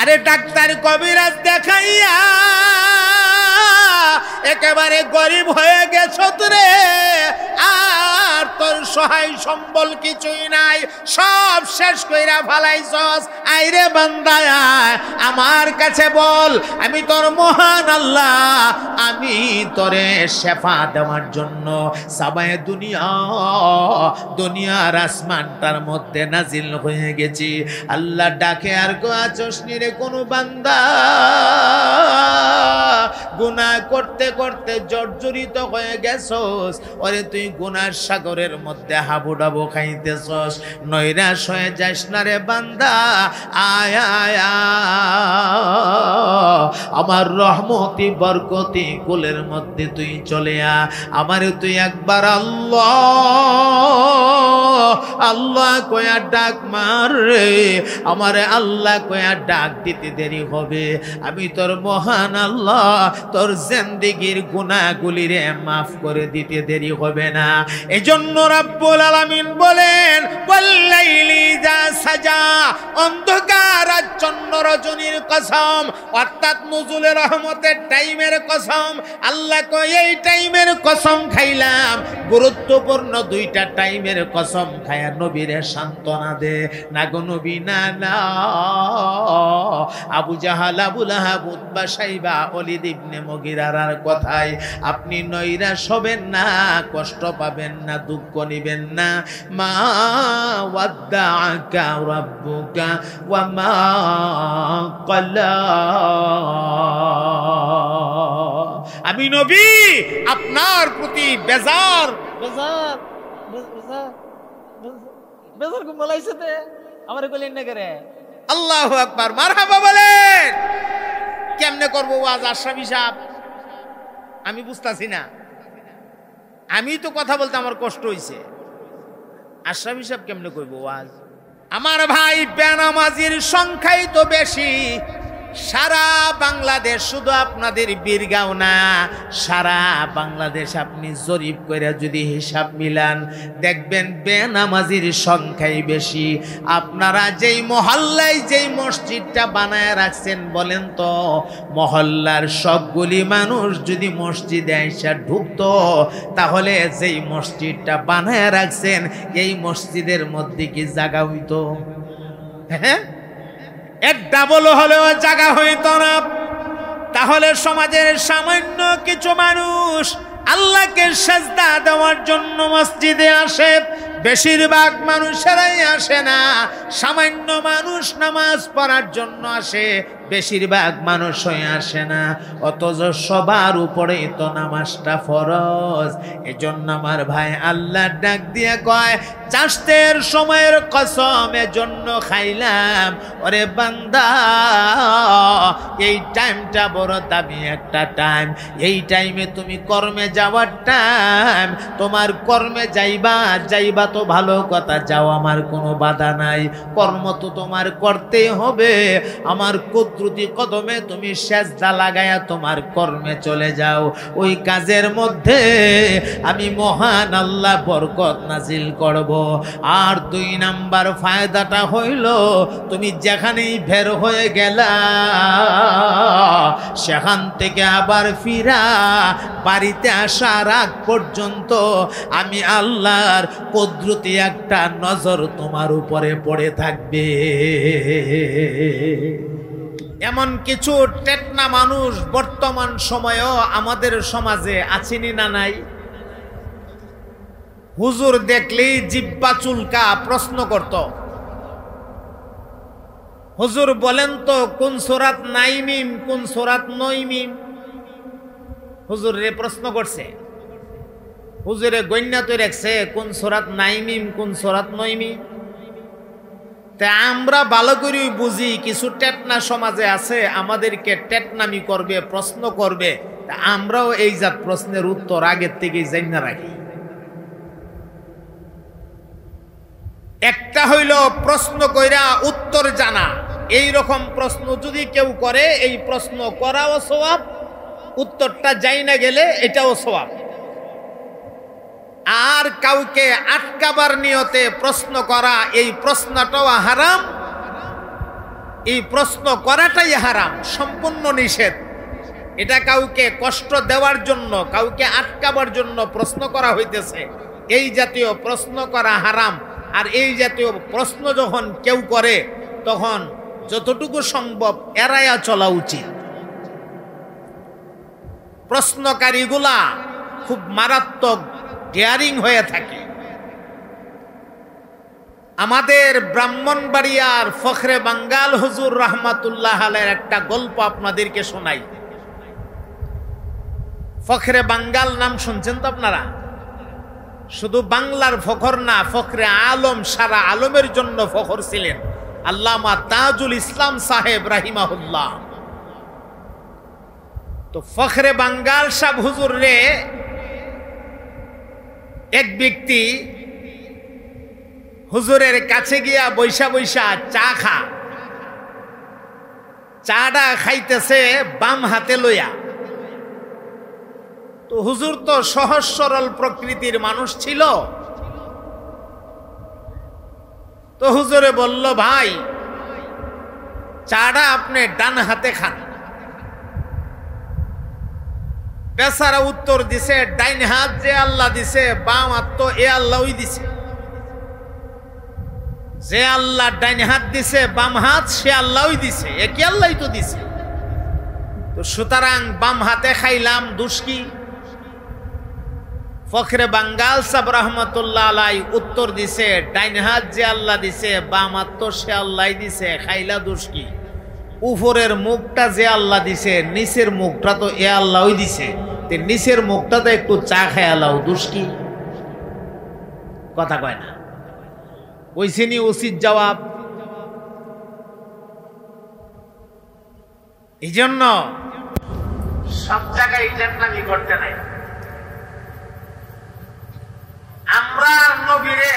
আরে ডাক্তার কবিরাজ দেখাইয়া একেবারে গরিব হয়ে গেছ রে আ সহায় সম্বল কিছুই নাই সব শেষ কইরা ফালাইছস রে বান্দায়া আমার কাছে বল আমি তোর মহান আল্লাহ আমি তোরে শেফা দেওয়ার জন্য সবাই দুনিয়া দুনিয়ার আসমানটার মধ্যে নাজিল হয়ে গেছি আল্লাহ ডাকে আর গোয়া চশনি রে কোনো বান্দা গুনাহ করতে করতে জর্জরিত হয়ে গেছস ওরে তুই গুনার সাগরের মধ্যে সাথে হাবু ডাবু খাইতেছস নৈরাশ হয়ে যাস না রে বান্দা আয় আমার রহমতি বরকতি কুলের মধ্যে তুই চলে আ আমার তুই একবার আল্লাহ আল্লাহ কয়া ডাক মার রে আমারে আল্লাহ কয়া ডাক দিতে দেরি হবে আমি তোর মহান আল্লাহ তোর জেন্দিগির গুণাগুলি রে মাফ করে দিতে দেরি হবে না এজন্য রাব রব্বুল আলামিন বলেন ওয়াল্লাইলি যা সাজা অন্ধকার আচ্ছন্ন রজনীর কসম অর্থাৎ নজুলের রহমতের টাইমের কসম আল্লাহ কই এই টাইমের কসম খাইলাম গুরুত্বপূর্ণ দুইটা টাইমের কসম খায়া নবীরে সান্ত্বনা দে না গো নবী না না Abu Jahl Abu Lahab Utba Shaiba Walid ইবনে মগিরার কথায় আপনি নৈরাশ হবেন না কষ্ট পাবেন না দুঃখ নিবেন দিবেন না মা ওয়াদ্দাআকা রাব্বুকা ওয়া মা ক্বালা আমি নবী আপনার প্রতি বেজার বেজার বেজার বেজার কো বলাইছে তে আমার কইলেন না করে আল্লাহু আকবার মারহাবা বলেন কেমনে করব ওয়াজ আশরাবি সাহেব আমি বুঝতাছি না আমি তো কথা বলতে আমার কষ্ট হয়েছে আশ্রাম হিসাব কেমনে করবো আজ আমার ভাই বেনামাজির সংখ্যাই তো বেশি সারা বাংলাদেশ শুধু আপনাদের বীরগাঁও না সারা বাংলাদেশ আপনি জরিপ করে যদি হিসাব মিলান দেখবেন বেনামাজির সংখ্যাই বেশি আপনারা যেই মহল্লায় যেই মসজিদটা বানায় রাখছেন বলেন তো মহল্লার সবগুলি মানুষ যদি মসজিদে আইসা ঢুকত তাহলে যেই মসজিদটা বানায় রাখছেন এই মসজিদের মধ্যে কি জাগা হইতো হ্যাঁ এক ডাবল হলেও জায়গা হইত না তাহলে সমাজের সামান্য কিছু মানুষ আল্লাহকে সাজদা দেওয়ার জন্য মসজিদে আসে বেশিরভাগ মানুষেরাই আসে না সামান্য মানুষ নামাজ পড়ার জন্য আসে বেশিরভাগ মানুষই আসে না অথচ সবার উপরে তো নামাজটা ফরজ এজন্য আমার ভাই আল্লাহ ডাক দিয়ে কয় চাষের সময়ের কসম এজন্য খাইলাম ওরে বান্দা এই টাইমটা বড় দামি একটা টাইম এই টাইমে তুমি কর্মে যাওয়ার টাইম তোমার কর্মে যাইবা যাইবা এত ভালো কথা যাও আমার কোনো বাধা নাই কর্ম তো তোমার করতেই হবে আমার কুদ্রুতি কদমে তুমি সেজদা লাগায়া তোমার কর্মে চলে যাও ওই কাজের মধ্যে আমি মহান আল্লাহ বরকত নাজিল করব আর দুই নাম্বার ফায়দাটা হইল তুমি যেখানেই ফের হয়ে গেলা সেখান থেকে আবার ফিরা বাড়িতে আসার আগ পর্যন্ত আমি আল্লাহর কদ্র জাগ্রতে একটা নজর তোমার উপরে পড়ে থাকবে এমন কিছু টেটনা মানুষ বর্তমান সময়ও আমাদের সমাজে আছেনি না নাই হুজুর দেখলেই জিব্বা চুলকা প্রশ্ন করত হুজুর বলেন তো কোন সোরাত নাইমিম কোন সোরাত নইমিম হুজুর রে প্রশ্ন করছে হুজুরে গণ্যা তৈরি রাখছে কোন সোরাত নাইমিম কোন সোরাত নইমি তা আমরা ভালো করেই বুঝি কিছু টেটনা সমাজে আছে আমাদেরকে টেটনামি করবে প্রশ্ন করবে তা আমরাও এই জাত প্রশ্নের উত্তর আগের থেকেই জানা রাখি একটা হইল প্রশ্ন কইরা উত্তর জানা এই রকম প্রশ্ন যদি কেউ করে এই প্রশ্ন করাও স্বভাব উত্তরটা যাই না গেলে এটাও স্বভাব আর কাউকে আটকাবার নিয়তে প্রশ্ন করা এই প্রশ্নটাও হারাম এই প্রশ্ন করাটাই হারাম সম্পূর্ণ নিষেধ এটা কাউকে কষ্ট দেওয়ার জন্য কাউকে আটকাবার জন্য প্রশ্ন করা হইতেছে এই জাতীয় প্রশ্ন করা হারাম আর এই জাতীয় প্রশ্ন যখন কেউ করে তখন যতটুকু সম্ভব এড়াইয়া চলা উচিত প্রশ্নকারীগুলা খুব মারাত্মক ডেয়ারিং হয়ে থাকে আমাদের ব্রাহ্মণবাড়িয়ার ফখরে বাঙ্গাল হুজুর রহমাতুল্লাহ আলের একটা গল্প আপনাদেরকে শোনাই ফখরে বাঙ্গাল নাম শুনছেন তো আপনারা শুধু বাংলার ফখর না ফখরে আলম সারা আলমের জন্য ফখর ছিলেন আল্লামা তাজুল ইসলাম সাহেব রাহিমাহুল্লাহ তো ফখরে বাঙ্গাল সাহ হুজুর রে এক ব্যক্তি হুজুরের কাছে গিয়া বৈশা বৈশা চা খা চাটা খাইতেছে বাম হাতে লইয়া তো হুজুর তো সহজ সরল প্রকৃতির মানুষ ছিল তো হুজুরে বলল ভাই চাটা আপনি ডান হাতে খান বেচারা উত্তর দিছে ডাইন হাত যে আল্লাহ দিছে বাম হাত তো এ আল্লাহই দিছে যে আল্লাহ ডাইন হাত দিছে বাম হাত সে আল্লাহই দিছে একই আল্লাহ তো দিছে তো সুতরাং বাম হাতে খাইলাম দুষ্কি ফখরে বাঙ্গাল সাব রহমতুল্লাহ আলাই উত্তর দিছে ডাইন হাত যে আল্লাহ দিছে বাম হাত তো সে আল্লাহ দিছে খাইলা দুষ্কি উপরের মুখটা যে আল্লাহ দিছে নিচের মুখটা তো এ আল্লাহই দিছে তে নিচের মুখটাতে একটু চা খায়া লাও দুষ্কি কথা কয় না ওই শ্রেণী উচিত জবাব এই জন্য সব জায়গায় করতে নাই আমরা নবীরে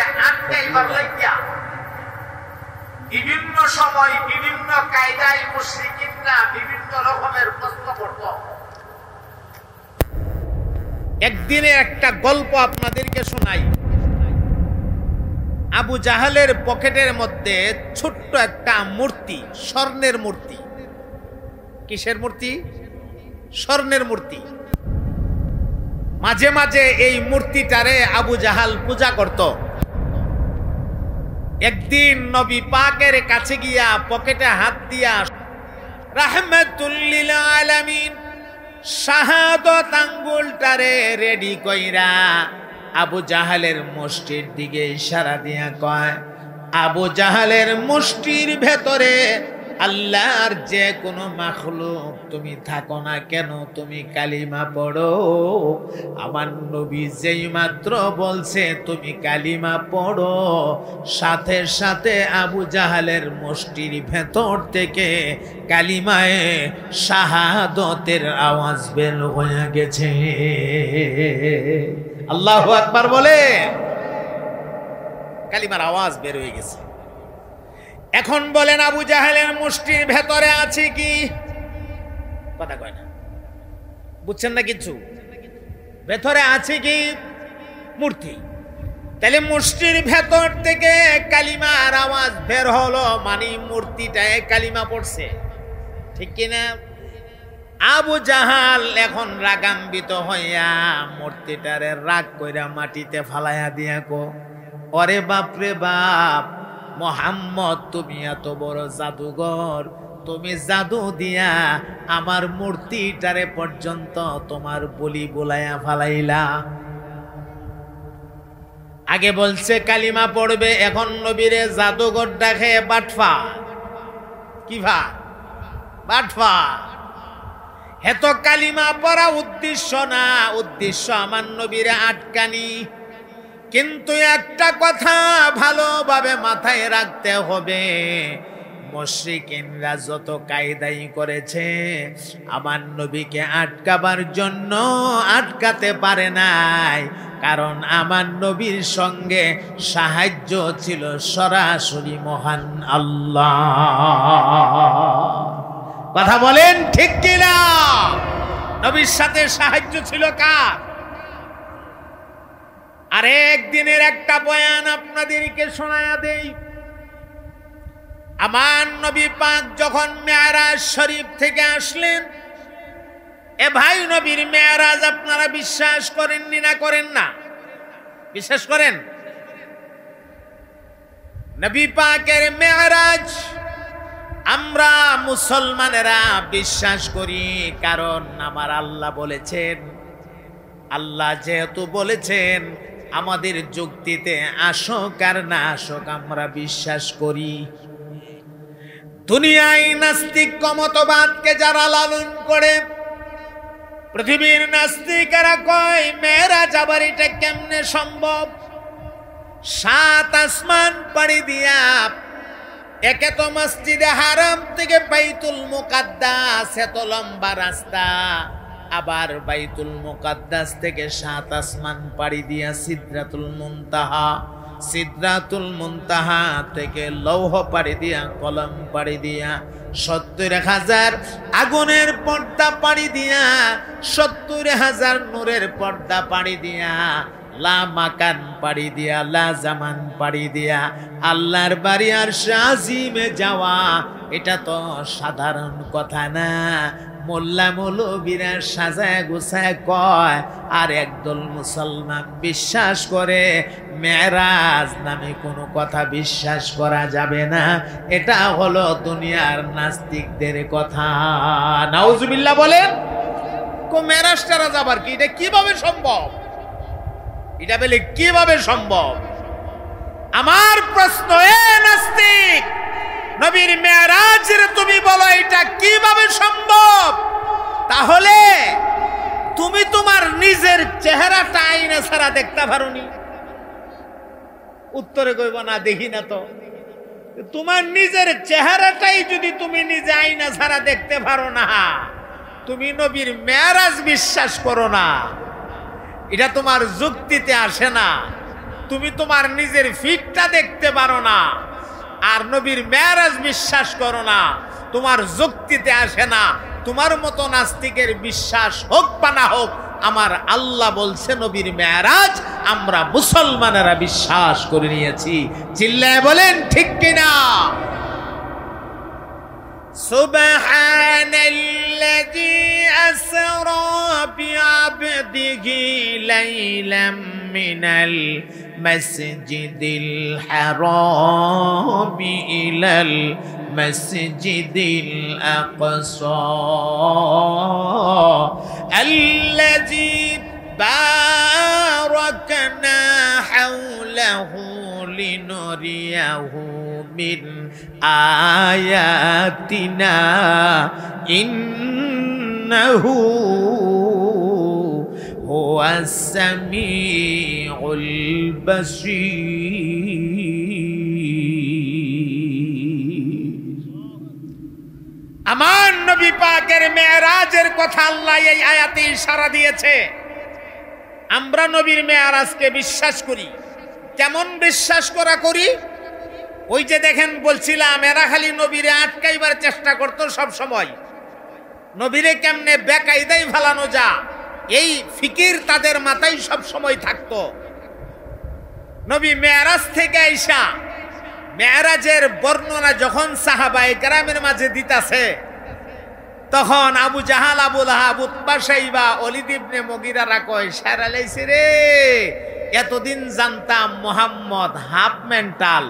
বিভিন্ন সময় বিভিন্ন কায়দায় মুশ্রিকিনরা বিভিন্ন রকমের প্রশ্ন করত একদিনে একটা গল্প আপনাদেরকে শোনাই আবু জাহালের পকেটের মধ্যে ছোট্ট একটা মূর্তি স্বর্ণের মূর্তি কিসের মূর্তি স্বর্ণের মূর্তি মাঝে মাঝে এই মূর্তিটারে আবু জাহাল পূজা করত একদিন নবী পাকের কাছে গিয়া পকেটে হাত দিয়া রাহমাতুল্লিল আলামিন শাহাদত আঙ্গুলটারে রেডি কইরা আবু জাহালের মুষ্টির দিকে ইশারা দিয়া কয় আবু জাহালের মুষ্টির ভেতরে আল্লাহর যে কোনো মাখলুক তুমি থাকো না কেন তুমি কালিমা পড়ো আমার নবী যেই মাত্র বলছে তুমি কালিমা পড়ো সাথে সাথে আবু জাহালের মুষ্টির ভেতর থেকে কালিমায় শাহাদতের আওয়াজ বের হয়ে গেছে আল্লাহ আকবার বলে কালিমার আওয়াজ বের হয়ে গেছে এখন বলেন আবু জাহেলের মুষ্টির ভেতরে আছে কি কথা কয় না বুঝছেন না কিছু ভেতরে আছে কি মূর্তি তাহলে মুষ্টির ভেতর থেকে কালিমার আওয়াজ বের হলো মানে মূর্তিটায় কালিমা পড়ছে ঠিক কিনা আবু জাহাল এখন রাগাম্বিত হইয়া মূর্তিটারে রাগ কইরা মাটিতে ফালাইয়া দিয়া কো অরে বাপরে বাপ মোহাম্মদ তুমি এত বড় জাদুঘর তুমি জাদু দিয়া আমার মূর্তিটারে পর্যন্ত তোমার বলি বোলায়া ফালাইলা আগে বলছে কালিমা পড়বে এখন নবীরে জাদুঘর ডাকে বাটফা কি ভা বাটফা তো কালিমা পড়া উদ্দেশ্য না উদ্দেশ্য আমার নবীরে আটকানি কিন্তু একটা কথা ভালোভাবে মাথায় রাখতে হবে মশ্রিকিনরা যত কায়দাই করেছে আমার নবীকে আটকাবার জন্য আটকাতে পারে নাই কারণ আমার নবীর সঙ্গে সাহায্য ছিল সরাসরি মহান আল্লাহ কথা বলেন ঠিক কিনা নবীর সাথে সাহায্য ছিল কার আর একদিনের একটা বয়ান আপনাদেরকে শোনায়া দেই আমার নবী পাক যখন মেয়ারাজ শরীফ থেকে আসলেন এ ভাই নবীর মেয়ারাজ আপনারা বিশ্বাস করেননি না করেন না বিশ্বাস করেন নবী পাকের মেয়ারাজ আমরা মুসলমানেরা বিশ্বাস করি কারণ আমার আল্লাহ বলেছেন আল্লাহ যেহেতু বলেছেন আমাদের যুক্তিতে আসক আর না আসক আমরা বিশ্বাস করি দুনিয়ায় নাস্তিক কমতবাদকে যারা লালন করে পৃথিবীর নাস্তিকেরা কয় মেয়েরা যাবার এটা কেমনে সম্ভব সাত আসমান পাড়ি দিয়া একে তো মসজিদে হারাম থেকে বাইতুল মুকাদ্দাস এত লম্বা রাস্তা আবার বাইতুল মোকাদ্দাস থেকে সাত আসমান পাড়ি দিয়া সিদ্রাতুল মুনতাহা সিদ্রাতুল মুনতাহা থেকে লৌহ পাড়ি দিয়া কলম পাড়ি দিয়া সত্তর হাজার আগুনের পর্দা পাড়ি দিয়া সত্তর হাজার নূরের পর্দা পাড়ি দিয়া লা মাকান পাড়ি দিয়া লা জামান পাড়ি দিয়া আল্লাহর বাড়ি আর শাহিমে যাওয়া এটা তো সাধারণ কথা না মোল্লা মৌলবীরা সাজায় গোছায় কয় আর একদল মুসলমান বিশ্বাস করে মেরাজ নামে কোনো কথা বিশ্বাস করা যাবে না এটা হলো দুনিয়ার নাস্তিকদের কথা নাউজুবিল্লা বলেন মেরাজ টারাজ আবার কি এটা কিভাবে সম্ভব এটা বলে কিভাবে সম্ভব আমার প্রশ্ন এ নাস্তিক নবীর মেয়ারাজের তুমি বলো এটা কিভাবে সম্ভব তাহলে তুমি তোমার নিজের চেহারাটা আইনে ছাড়া দেখতে পারোনি উত্তরে কইব না দেখি না তো তোমার নিজের চেহারাটাই যদি তুমি নিজে আইনা ছাড়া দেখতে পারো না তুমি নবীর মেয়ারাজ বিশ্বাস করো না এটা তোমার যুক্তিতে আসে না তুমি তোমার নিজের ফিটটা দেখতে পারো না আর নবীর মেয়ারাজ বিশ্বাস করো না তোমার যুক্তিতে আসে না তোমার মতো নাস্তিকের বিশ্বাস হোক বা না হোক আমার আল্লাহ বলছে নবীর মেয়ারাজ আমরা মুসলমানেরা বিশ্বাস করে নিয়েছি চিল্লায় বলেন ঠিক কিনা সুবাহ المسجد الحرام الى المسجد الاقصى الذي باركنا حوله لنريه من اياتنا انه هو السميع البصير আমার নবী পাকের মেয়ারাজের কথা আল্লাহ এই আয়াতে ইশারা দিয়েছে আমরা নবীর মেয়ারাজকে বিশ্বাস করি কেমন বিশ্বাস করা করি ওই যে দেখেন বলছিলাম এরা খালি নবীরে আটকাইবার চেষ্টা করতো সব সময় নবীরে কেমনে বেকায়দাই ফালানো যা এই ফিকির তাদের মাথায় সব সময় থাকত নবী মেয়ারাজ থেকে আইসা মেয়ারাজের বর্ণনা যখন সাহাবা গ্রামের মাঝে দিতাছে তখন আবু জাহাল আবুল আহাব উৎপা সাইবা অলিদিবনে মগিরারা কয় সারা রে এতদিন জানতাম মোহাম্মদ হাফ মেন্টাল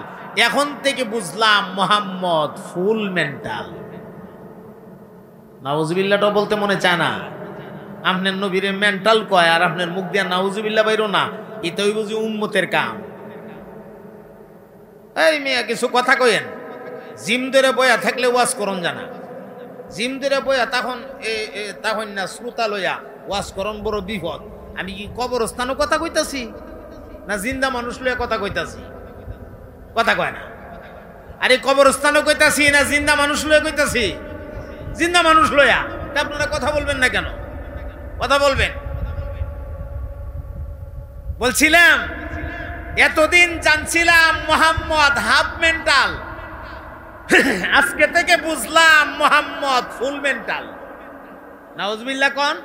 এখন থেকে বুঝলাম মোহাম্মদ ফুল মেন্টাল নাউজবিল্লাটাও বলতে মনে চায় না আপনার নবীরে মেন্টাল কয় আর আপনার মুখ দিয়া নাউজুবিল্লা বাইরো না এটাই বুঝি উম্মতের কাম এই মেয়ে কিছু কথা কইেন জিম ধরে বয়া থাকলে ওয়াজ করন জানা জিম ধরে বয়া তখন তখন না শ্রোতা লইয়া ওয়াজ করন বড় বিপদ আমি কি কবরস্থানও কথা কইতাছি না জিন্দা মানুষ লইয়া কথা কইতাছি কথা কয় না আরে কবরস্থানও কইতাছি না জিন্দা মানুষ লইয়া কইতাছি জিন্দা মানুষ লইয়া তা আপনারা কথা বলবেন না কেন কথা বলবেন বলছিলাম এতদিন জানছিলাম মোহাম্মদ হাফ মেন্টাল আজকে থেকে বুঝলাম মোহাম্মদ ফুল মেন্টাল নাউজবিল্লা কন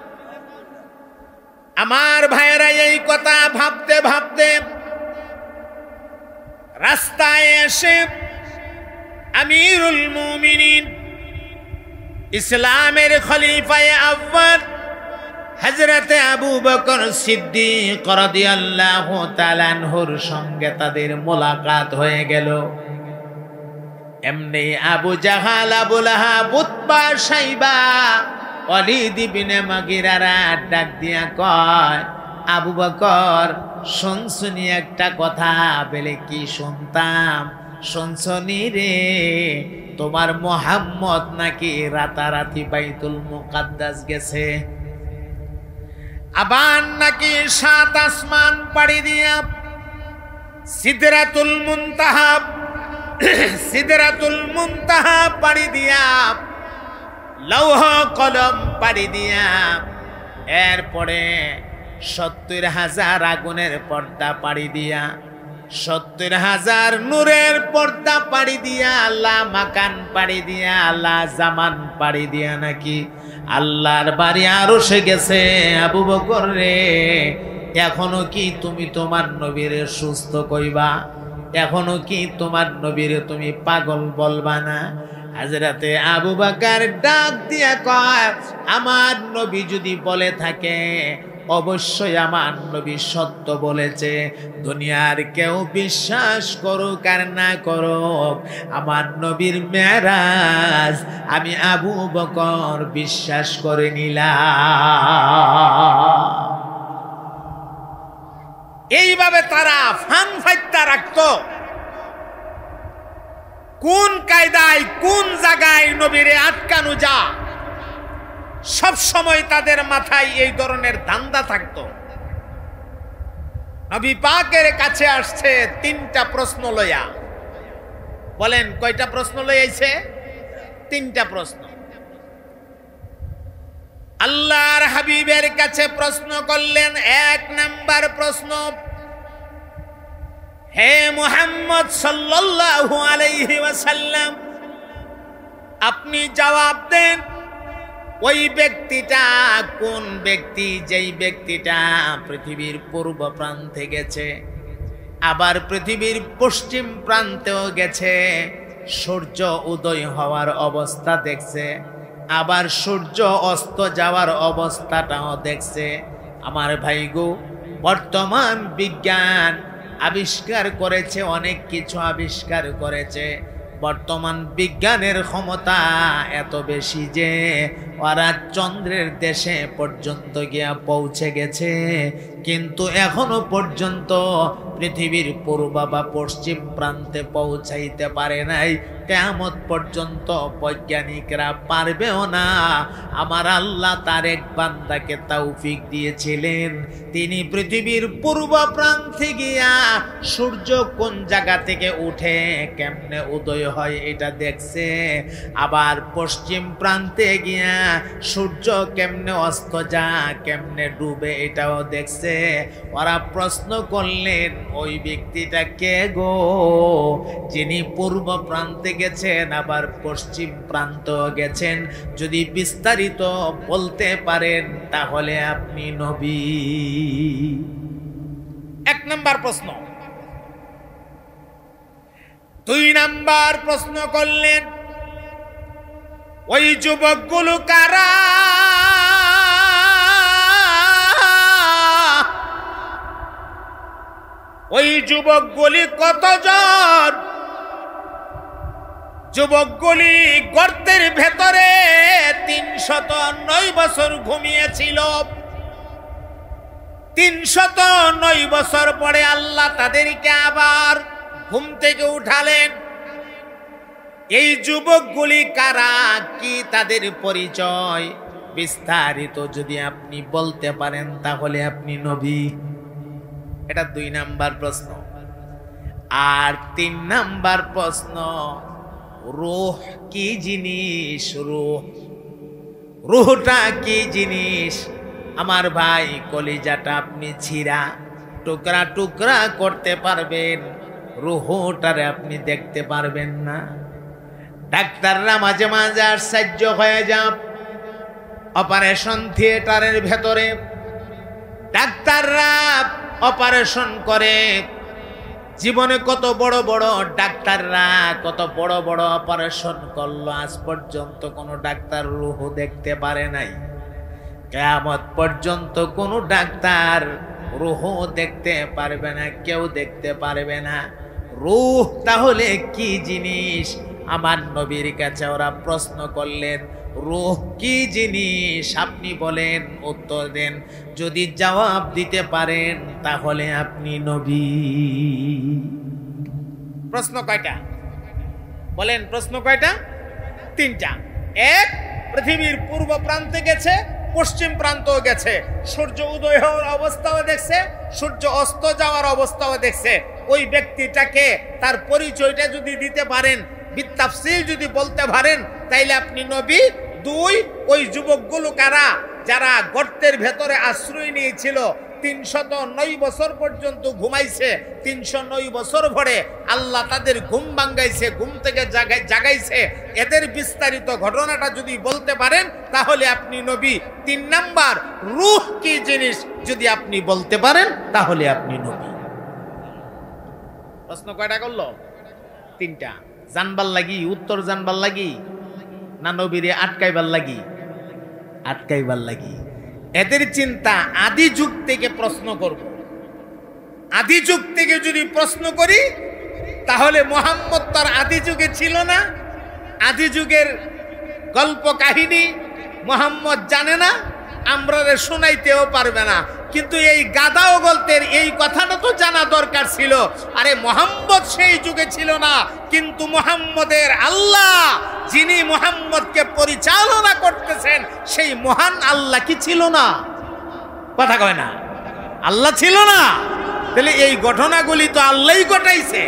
আমার ভাইয়েরা এই কথা ভাবতে ভাবতে রাস্তায় এসে আমিরুল মুমিনিন ইসলামের খলিফায় আব্বাস হাজরাতে আবু বকর সিদ্দিক রাদিয়াল্লাহু তাআলার সঙ্গে তাদের মোলাকাত হয়ে গেল এমনি Abu Jahl Abu Lahab Utba Shaiba Walid ইবনে মাগিরারা ডাক দিয়া কয় আবু বকর শুনছুনি একটা কথা বলে কি শুনতাম শুনছনি রে তোমার মোহাম্মদ নাকি রাতারাতি বাইতুল মুকাদ্দাস গেছে আবার নাকি সাত আসমান পাড়ি দিয়া সিদরাতুল মুনতাহাব সিদরাতুল মুহাব পাড়ি দিয়া লৌহ কলম পাড়ি দিয়া এরপরে সত্তর হাজার আগুনের পর্দা পাড়ি দিয়া সত্তর হাজার নূরের পর্দা পাড়ি দিয়া আল্লাহ মাকান পাড়ি দিয়া আল্লাহ জামান পাড়ি দিয়া নাকি আল্লাহর বাড়ি আরো সে গেছে আবু বকর রে এখনো কি তুমি তোমার নবীর সুস্থ কইবা এখনো কি তোমার নবীর তুমি পাগল বলবা না হাজরাতে আবু বাকার ডাক দিয়া কয় আমার নবী যদি বলে থাকে অবশ্যই আমার নবী সত্য বলেছে দুনিয়ার কেউ বিশ্বাস করুক আর না করুক আমার নবীর মেরাজ আমি আবু বকর বিশ্বাস করে নিলা এইভাবে তারা ফান ফাইতা রাখত কোন কায়দায় কোন জায়গায় নবীরে আটকানো যা সব সময় তাদের মাথায় এই ধরনের ধান্দা থাকত নবী পাকের কাছে আসছে তিনটা প্রশ্ন লয়া বলেন কয়টা প্রশ্ন লইয়াছে তিনটা প্রশ্ন আল্লাহর হাবিবের কাছে প্রশ্ন করলেন এক নাম্বার প্রশ্ন হে মোহাম্মদ সাল্লাল্লাহু আলাইহি ওয়াসাল্লাম আপনি জবাব দেন ওই ব্যক্তিটা কোন ব্যক্তি যেই ব্যক্তিটা পৃথিবীর পূর্ব প্রান্তে গেছে আবার পৃথিবীর পশ্চিম প্রান্তেও গেছে সূর্য উদয় হওয়ার অবস্থা দেখছে আবার সূর্য অস্ত যাওয়ার অবস্থাটাও দেখছে আমার ভাইগো বর্তমান বিজ্ঞান আবিষ্কার করেছে অনেক কিছু আবিষ্কার করেছে বর্তমান বিজ্ঞানের ক্ষমতা এত বেশি যে ওরা চন্দ্রের দেশে পর্যন্ত গিয়া পৌঁছে গেছে কিন্তু এখনো পর্যন্ত পৃথিবীর পূর্ব বা পশ্চিম প্রান্তে পৌঁছাইতে পারে নাই কেয়ামত পর্যন্ত বৈজ্ঞানিকরা পারবেও না আমার আল্লাহ তার এক বান্দাকে তৌফিক দিয়েছিলেন তিনি পৃথিবীর পূর্ব প্রান্তে গিয়া সূর্য কোন জায়গা থেকে উঠে কেমনে উদয় হয় এটা দেখছে আবার পশ্চিম প্রান্তে গিয়া সূর্য কেমনে অস্ত যা কেমনে ডুবে এটাও দেখছে ওরা প্রশ্ন করলেন ওই ব্যক্তিটা কে গো যিনি পূর্ব প্রান্তে গেছেন আবার পশ্চিম প্রান্ত গেছেন যদি বিস্তারিত বলতে পারেন তাহলে আপনি নবী এক নাম্বার প্রশ্ন দুই নাম্বার প্রশ্ন করলেন ওই যুবকগুলো কারা ওই যুবকগুলি কতজন যুবকগুলি গর্তের ভেতরে তিনশত নয় বছর ঘুমিয়েছিল তিনশত নয় বছর পরে আল্লাহ তাদেরকে আবার ঘুম থেকে উঠালেন এই যুবকগুলি কারা কি তাদের পরিচয় বিস্তারিত যদি আপনি বলতে পারেন তাহলে আপনি নবী এটা দুই নাম্বার প্রশ্ন আর তিন নাম্বার প্রশ্ন রোহ কি জিনিস রোহ রোহটা কি জিনিস আমার ভাই কলিজাটা আপনি ছিঁড়া টুকরা টুকরা করতে পারবেন রোহটারে আপনি দেখতে পারবেন না ডাক্তাররা মাঝে মাঝে আর সাহায্য হয়ে যাব অপারেশন থিয়েটারের ভেতরে ডাক্তাররা অপারেশন করে জীবনে কত বড় বড় ডাক্তাররা কত বড় বড় অপারেশন করলো আজ পর্যন্ত কোনো ডাক্তার রুহ দেখতে পারে নাই কেমত পর্যন্ত কোনো ডাক্তার রুহ দেখতে পারবে না কেউ দেখতে পারবে না রুহ তাহলে কি জিনিস আমার নবীর কাছে ওরা প্রশ্ন করলেন রোহ কি জিনিস আপনি বলেন উত্তর দেন যদি জবাব দিতে পারেন তাহলে আপনি নবী প্রশ্ন কয়টা বলেন প্রশ্ন কয়টা তিনটা এক পৃথিবীর পূর্ব প্রান্তে গেছে পশ্চিম প্রান্ত গেছে সূর্য উদয় হওয়ার অবস্থাও দেখছে সূর্য অস্ত যাওয়ার অবস্থাও দেখছে ওই ব্যক্তিটাকে তার পরিচয়টা যদি দিতে পারেন বিত্তাফসিল যদি বলতে পারেন তাইলে আপনি নবী দুই ওই যুবকগুলো কারা যারা গর্তের ভেতরে আশ্রয় নিয়েছিল তিনশত নয় বছর পর্যন্ত ঘুমাইছে তিনশো নয় বছর ভরে আল্লাহ তাদের ঘুম ভাঙ্গাইছে ঘুম থেকে জাগাই জাগাইছে এদের বিস্তারিত ঘটনাটা যদি বলতে পারেন তাহলে আপনি নবী তিন নাম্বার রুহ কি জিনিস যদি আপনি বলতে পারেন তাহলে আপনি নবী প্রশ্ন কয়টা করলো তিনটা জানবার লাগি উত্তর জানবার লাগি না নবীরে আটকাইবার লাগি আটকাইবার লাগি এদের চিন্তা আদি যুগ থেকে প্রশ্ন করব আদি যুগ থেকে যদি প্রশ্ন করি তাহলে মোহাম্মদ তার আদি যুগে ছিল না আদি যুগের গল্প কাহিনী মোহাম্মদ জানে না আমরা শোনাইতেও পারবে না কিন্তু এই গাদাও গল্পের এই কথাটা তো জানা দরকার ছিল আরে মোহাম্মদ সেই যুগে ছিল না কিন্তু মোহাম্মদের আল্লাহ যিনি মোহাম্মদকে পরিচালনা করতেছেন সেই মহান আল্লাহ কি ছিল না কথা কয় না আল্লাহ ছিল না তাহলে এই ঘটনাগুলি তো আল্লাহই ঘটাইছে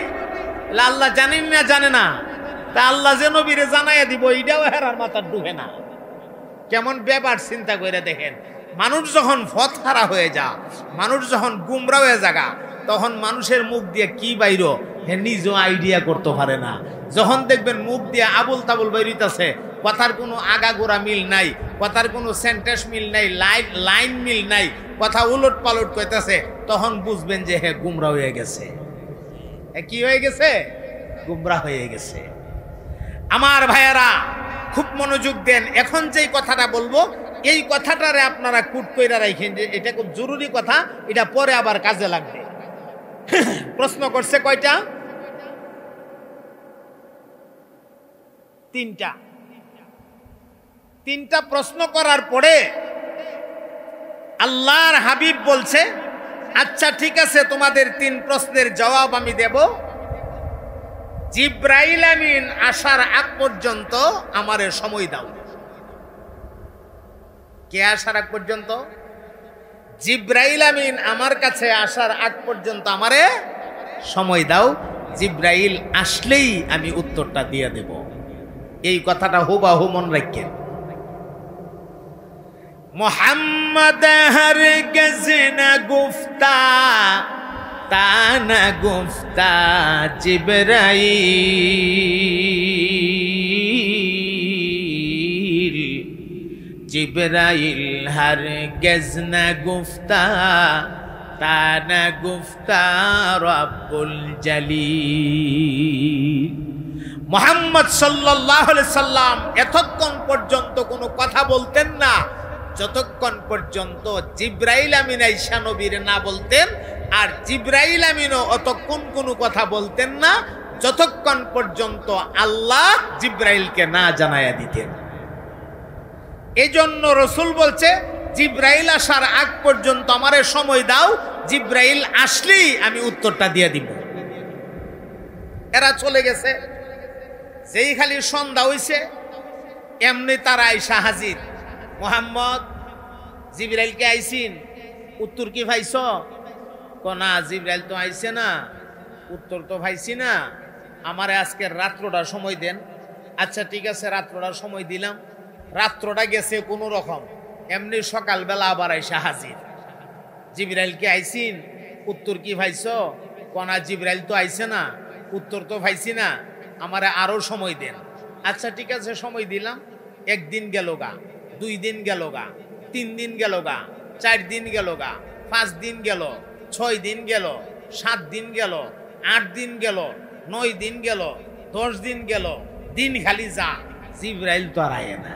আল্লাহ জানেন না জানে না তা আল্লাহ যে নবীরে জানাইয়া দিব এইটাও হেরার মাথার ডুবে না কেমন ব্যাপার চিন্তা করে দেখেন মানুষ যখন ফতারা হয়ে যা মানুষ যখন গুমরা হয়ে জাগা তখন মানুষের মুখ দিয়ে কি বাইর হে নিজেও আইডিয়া করতে পারে না যখন দেখবেন মুখ দিয়ে আবুল তাবুল বেরিতেছে কথার কোনো আগাগোড়া মিল নাই কথার কোনো সেন্টেন্স মিল নাই লাইন লাইন মিল নাই কথা উলট পালট করতেছে তখন বুঝবেন যে হ্যাঁ গুমরা হয়ে গেছে কি হয়ে গেছে গুমরা হয়ে গেছে আমার ভাইয়ারা খুব মনোযোগ দেন এখন যেই কথাটা বলবো এই কথাটারে আপনারা কুট কইরা রাখেন যে এটা খুব জরুরি কথা এটা পরে আবার কাজে লাগবে প্রশ্ন করছে কয়টা তিনটা তিনটা প্রশ্ন করার পরে আল্লাহর হাবিব বলছে আচ্ছা ঠিক আছে তোমাদের তিন প্রশ্নের জবাব আমি দেব জিব্রাইল আমিন আসার আগ পর্যন্ত আমারে সময় দাও কে আসার আগ পর্যন্ত জিব্রাইল আমিন আমার কাছে আসার আগ পর্যন্ত আমারে সময় দাও জিব্রাইল আসলেই আমি উত্তরটা দিয়ে দেব এই কথাটা হুবা হু মন রাখেন মোহাম্মদ হর গেছে না গুফতা তানা গুফতা জিবরাই জিবরাইল হার গেজনা গুফতা তানা গুফতা রব্বুল জালিল মোহাম্মদ সাল্লাহ সাল্লাম এতক্ষণ পর্যন্ত কোনো কথা বলতেন না যতক্ষণ পর্যন্ত জিব্রাইল আমিন আইসা নবীর না বলতেন আর জিব্রাইল আমিনও অতক্ষণ কোনো কথা বলতেন না যতক্ষণ পর্যন্ত আল্লাহ জিব্রাইলকে না জানাইয়া দিতেন এজন্য রসুল বলছে জিব্রাইল আসার আগ পর্যন্ত আমারে সময় দাও জিব্রাইল আসলেই আমি উত্তরটা দিয়ে দিব এরা চলে গেছে সেই খালি সন্ধ্যা হইছে এমনি তারা আইসা হাজির মোহাম্মদ জিবরাইলকে আইসিন উত্তর কি ভাইস না জিবরাইল তো আইসে না উত্তর তো ভাইছি না আমারে আজকে রাত্রটা সময় দেন আচ্ছা ঠিক আছে রাত্রটা সময় দিলাম রাত্রটা গেছে কোনো রকম এমনি সকালবেলা আবার আইসা হাজির জিবরাইলকে আইসিন উত্তর কি ভাইস কনা জিবরাইল তো আইসে না উত্তর তো ভাইছি না আমারে আরও সময় দেন আচ্ছা ঠিক আছে সময় দিলাম একদিন গেল গা দুই দিন গেল গা তিন দিন গেল গা চার দিন গেল গা পাঁচ দিন গেল ছয় দিন গেল সাত দিন গেল আট দিন গেল নয় দিন গেল দশ দিন গেল দিন খালি যা জিব্রাইল তো আয় না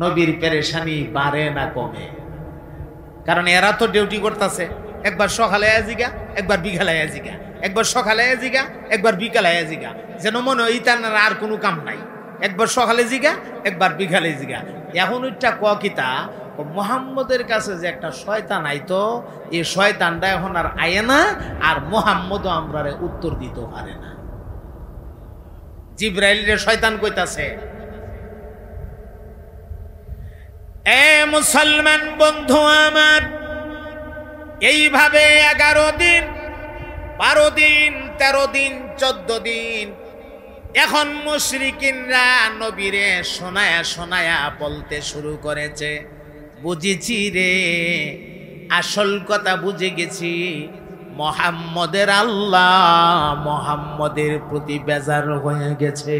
নবীর পেরেশানি বাড়ে না কমে কারণ এরা তো ডিউটি করতেছে একবার সকালে আজিগা একবার বিকালে আজিগা একবার সকালে আজিগা একবার বিকালে আজিগা যেন মনে হয় ইতানার আর কোনো কাম নাই একবার সকালে জিগা একবার বিঘালে জিগা এখন ওইটা কিতা মোহাম্মদের কাছে যে একটা শয়তান আইতো এই শয়তানটা এখন আর আয় না আর মোহাম্মদও আমরা উত্তর দিতে পারে না জিব্রাইলের শয়তান কইতাছে এ মুসলমান বন্ধু আমার এইভাবে এগারো দিন বারো দিন তেরো দিন চোদ্দ দিন এখন মুশরিকিনরা নবীরে শোনায়া শোনায়া বলতে শুরু করেছে বুঝেছি রে আসল কথা বুঝে গেছি মোহাম্মদের আল্লাহ মোহাম্মদের প্রতি বেজার হয়ে গেছে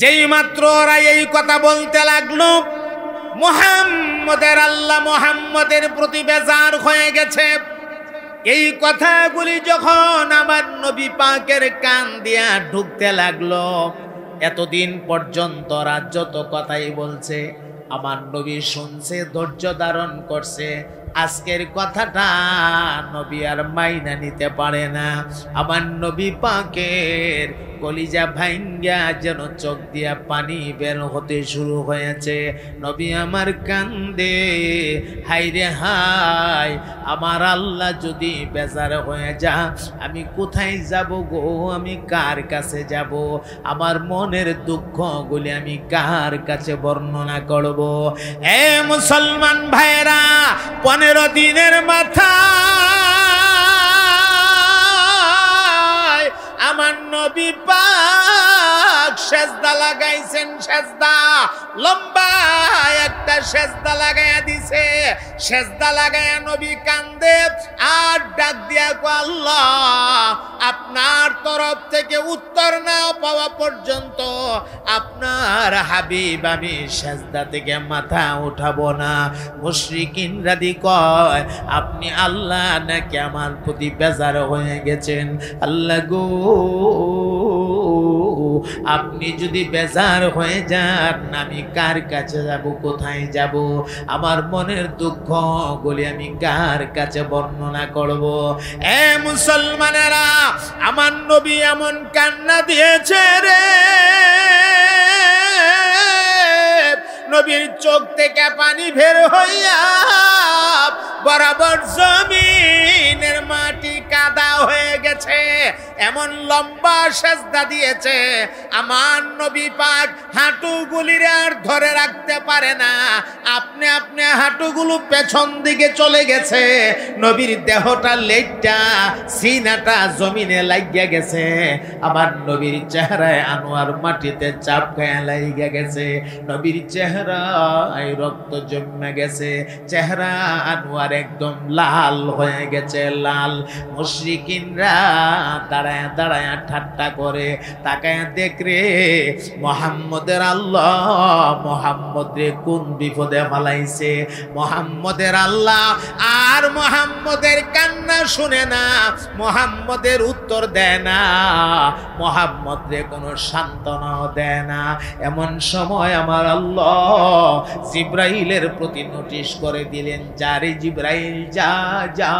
যেই মাত্র ওরা এই কথা বলতে লাগলো মোহাম্মদের আল্লাহ মোহাম্মদের প্রতি বেজার হয়ে গেছে এই কথাগুলি যখন আমার নবী পাকের কান দিয়া ঢুকতে লাগলো এতদিন পর্যন্ত রাজ্য তো কথাই বলছে আমার নবী শুনছে ধৈর্য ধারণ করছে আজকের কথাটা নবী আর মাইনা নিতে পারে না আমার নবী পাকের কলিজা ভাঙ্গা যেন চোখ দিয়া পানি বের হতে শুরু হয়েছে নবী আমার কান্দে হাইরে হাই আমার আল্লাহ যদি বেজার হয়ে যা আমি কোথায় যাব গো আমি কার কাছে যাব আমার মনের দুঃখগুলি আমি কার কাছে বর্ণনা করব এ মুসলমান ভাইরা পনেরো দিনের মাথায় আমার নবী পা সেজদা লাগাইছেন সেজদা লম্বা একটা সেজদা লাগাইয়া দিছে সেজদা লাগাইয়া নবী কান্দে আর ডাক দিয়া আল্লাহ আপনার তরফ থেকে উত্তর না পাওয়া পর্যন্ত আপনার হাবিব আমি সেজদা থেকে মাথা উঠাবো না মুশরিকিনরাদি কয় আপনি আল্লাহ নাকি আমার প্রতি বেজার হয়ে গেছেন আল্লাহ গো আপনি যদি বেজার হয়ে যান আমি কার কাছে যাব কোথায় যাব আমার মনের দুঃখ বলে আমি কার কাছে বর্ণনা করব এ মুসলমানেরা আমার নবী এমন কান্না দিয়েছে রে নবীর চোখ থেকে পানি ভের হইয়া বরাবর জমিনের মাটি কাদা হয়ে গেছে এমন লম্বা সেজদা দিয়েছে আমার নবী পাক হাঁটুগুলির আর ধরে রাখতে পারে না আপনি আপনি হাঁটুগুলো পেছন দিকে চলে গেছে নবীর দেহটা লেটটা সিনাটা জমিনে লাগিয়া গেছে আমার নবীর চেহারায় আনোয়ার মাটিতে চাপ গায়ে লাগিয়ে গেছে নবীর চেহারা চেহারায় রক্ত জমে গেছে চেহারা আনোয়ার একদম লাল হয়ে গেছে লাল মুশ্রিকিনরা দাঁড়ায় দাঁড়ায় ঠাট্টা করে তাকায় মোহাম্মদের আল্লাহ মোহাম্মদ রে কোন বিপদে মোহাম্মদের আল্লাহ আর মোহাম্মদের কান্না শুনে না মোহাম্মদের উত্তর দেয় না মোহাম্মদ রে কোনো সান্ত্বনাও দেয় না এমন সময় আমার আল্লাহ জিব্রাইলের প্রতি নোটিশ করে দিলেন রে জিব্রাইল যা যা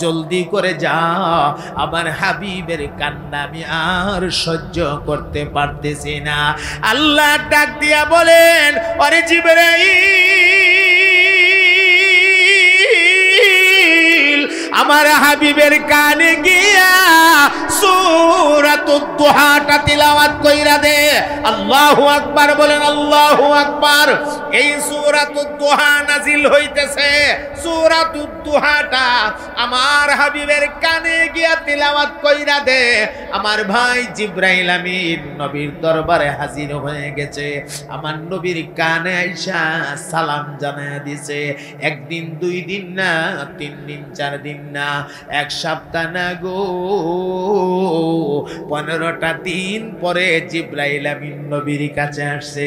জলদি করে যা আমার হাবিবের কান্না আমি আর সহ্য করতে পারতেছি না আল্লাহ ডাক দিয়া বলেন অরে জিব্রাইল আমার হাবিবের কানে গিয়া সুরাতুদ দোহাটা তিলাওয়াত কইরা দে আল্লাহু আকবার বলেন আল্লাহু আকবার এই সুরাতুদ নাজিল হইতেছে সুরাতুদ আমার হাবিবের কানে গিয়া তিলাওয়াত কইরা দে আমার ভাই জিব্রাইল আমিন নবীর দরবারে হাজির হয়ে গেছে আমার নবীর কানে আইসা সালাম জানায় দিছে একদিন দুই দিন না তিন দিন চার দিন দিন না এক সপ্তাহ না গো পনেরোটা দিন পরে জিব্রাইল আমিন নবীর কাছে আসছে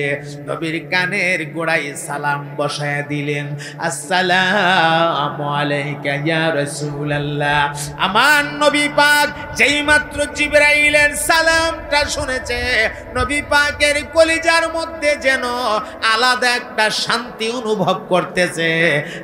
নবীর কানের গোড়ায় সালাম বসায় দিলেন আসসালাম আলাইকা ইয়া রাসূলুল্লাহ আমার নবী পাক যেই মাত্র জিব্রাইলের সালামটা শুনেছে নবী পাকের কলিজার মধ্যে যেন আলাদা একটা শান্তি অনুভব করতেছে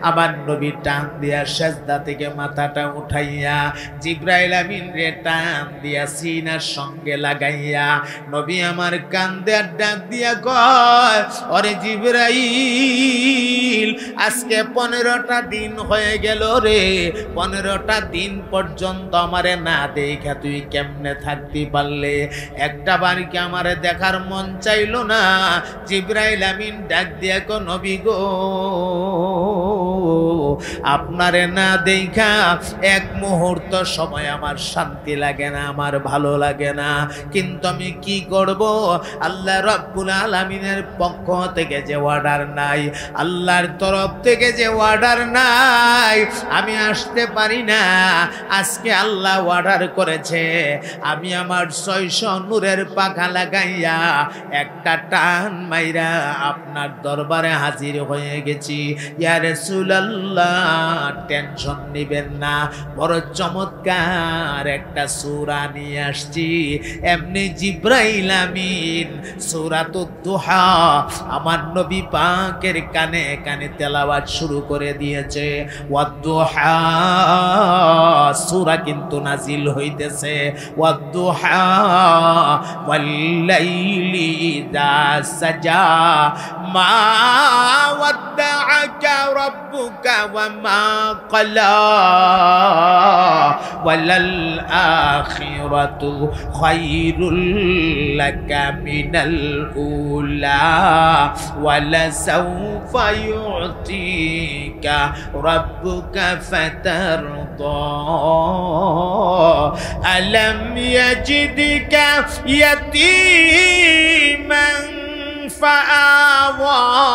আমার নবী টান দিয়া সেজদা থেকে মাথা মাথাটা উঠাইয়া জিব্রাইল আমিন রে টান দিয়া সিনার সঙ্গে লাগাইয়া নবী আমার কান্দে ডাক দিয়া কয় অরে জিব্রাইল আজকে পনেরোটা দিন হয়ে গেল রে পনেরোটা দিন পর্যন্ত আমারে না দেখা তুই কেমনে থাকতে পারলে একটা বাড়িকে আমারে দেখার মন চাইল না জিব্রাইল আমিন ডাক দিয়া কো নবী গো আপনারে না দেখা এক মুহূর্ত সময় আমার শান্তি লাগে না আমার ভালো লাগে না কিন্তু আমি কি করব আল্লাহ রব্বুল আলমিনের পক্ষ থেকে যে অর্ডার নাই আল্লাহর তরফ থেকে যে অর্ডার নাই আমি আসতে পারি না আজকে আল্লাহ অর্ডার করেছে আমি আমার ছয়শ নূরের পাখা লাগাইয়া একটা টান মাইরা আপনার দরবারে হাজির হয়ে গেছি ইয়ারে সুলাল্লা টেনশন নিবেন না বড় চমৎকার একটা সুরা নিয়ে আসছি এমনি জিব্রাইল আমিন সুরা তো দোহা আমার নবী পাকের কানে কানে তেলাওয়াত শুরু করে দিয়েছে ওয়াদ্দোহা সুরা কিন্তু নাজিল হইতেছে ওয়াদ্দোহা ওয়াল্লাইলি সাজা মা ওয়াদ্দাআকা وما قلا وللآخرة خير لك من الأولى ولسوف يعطيك ربك فترضى ألم يجدك يتيما فآوى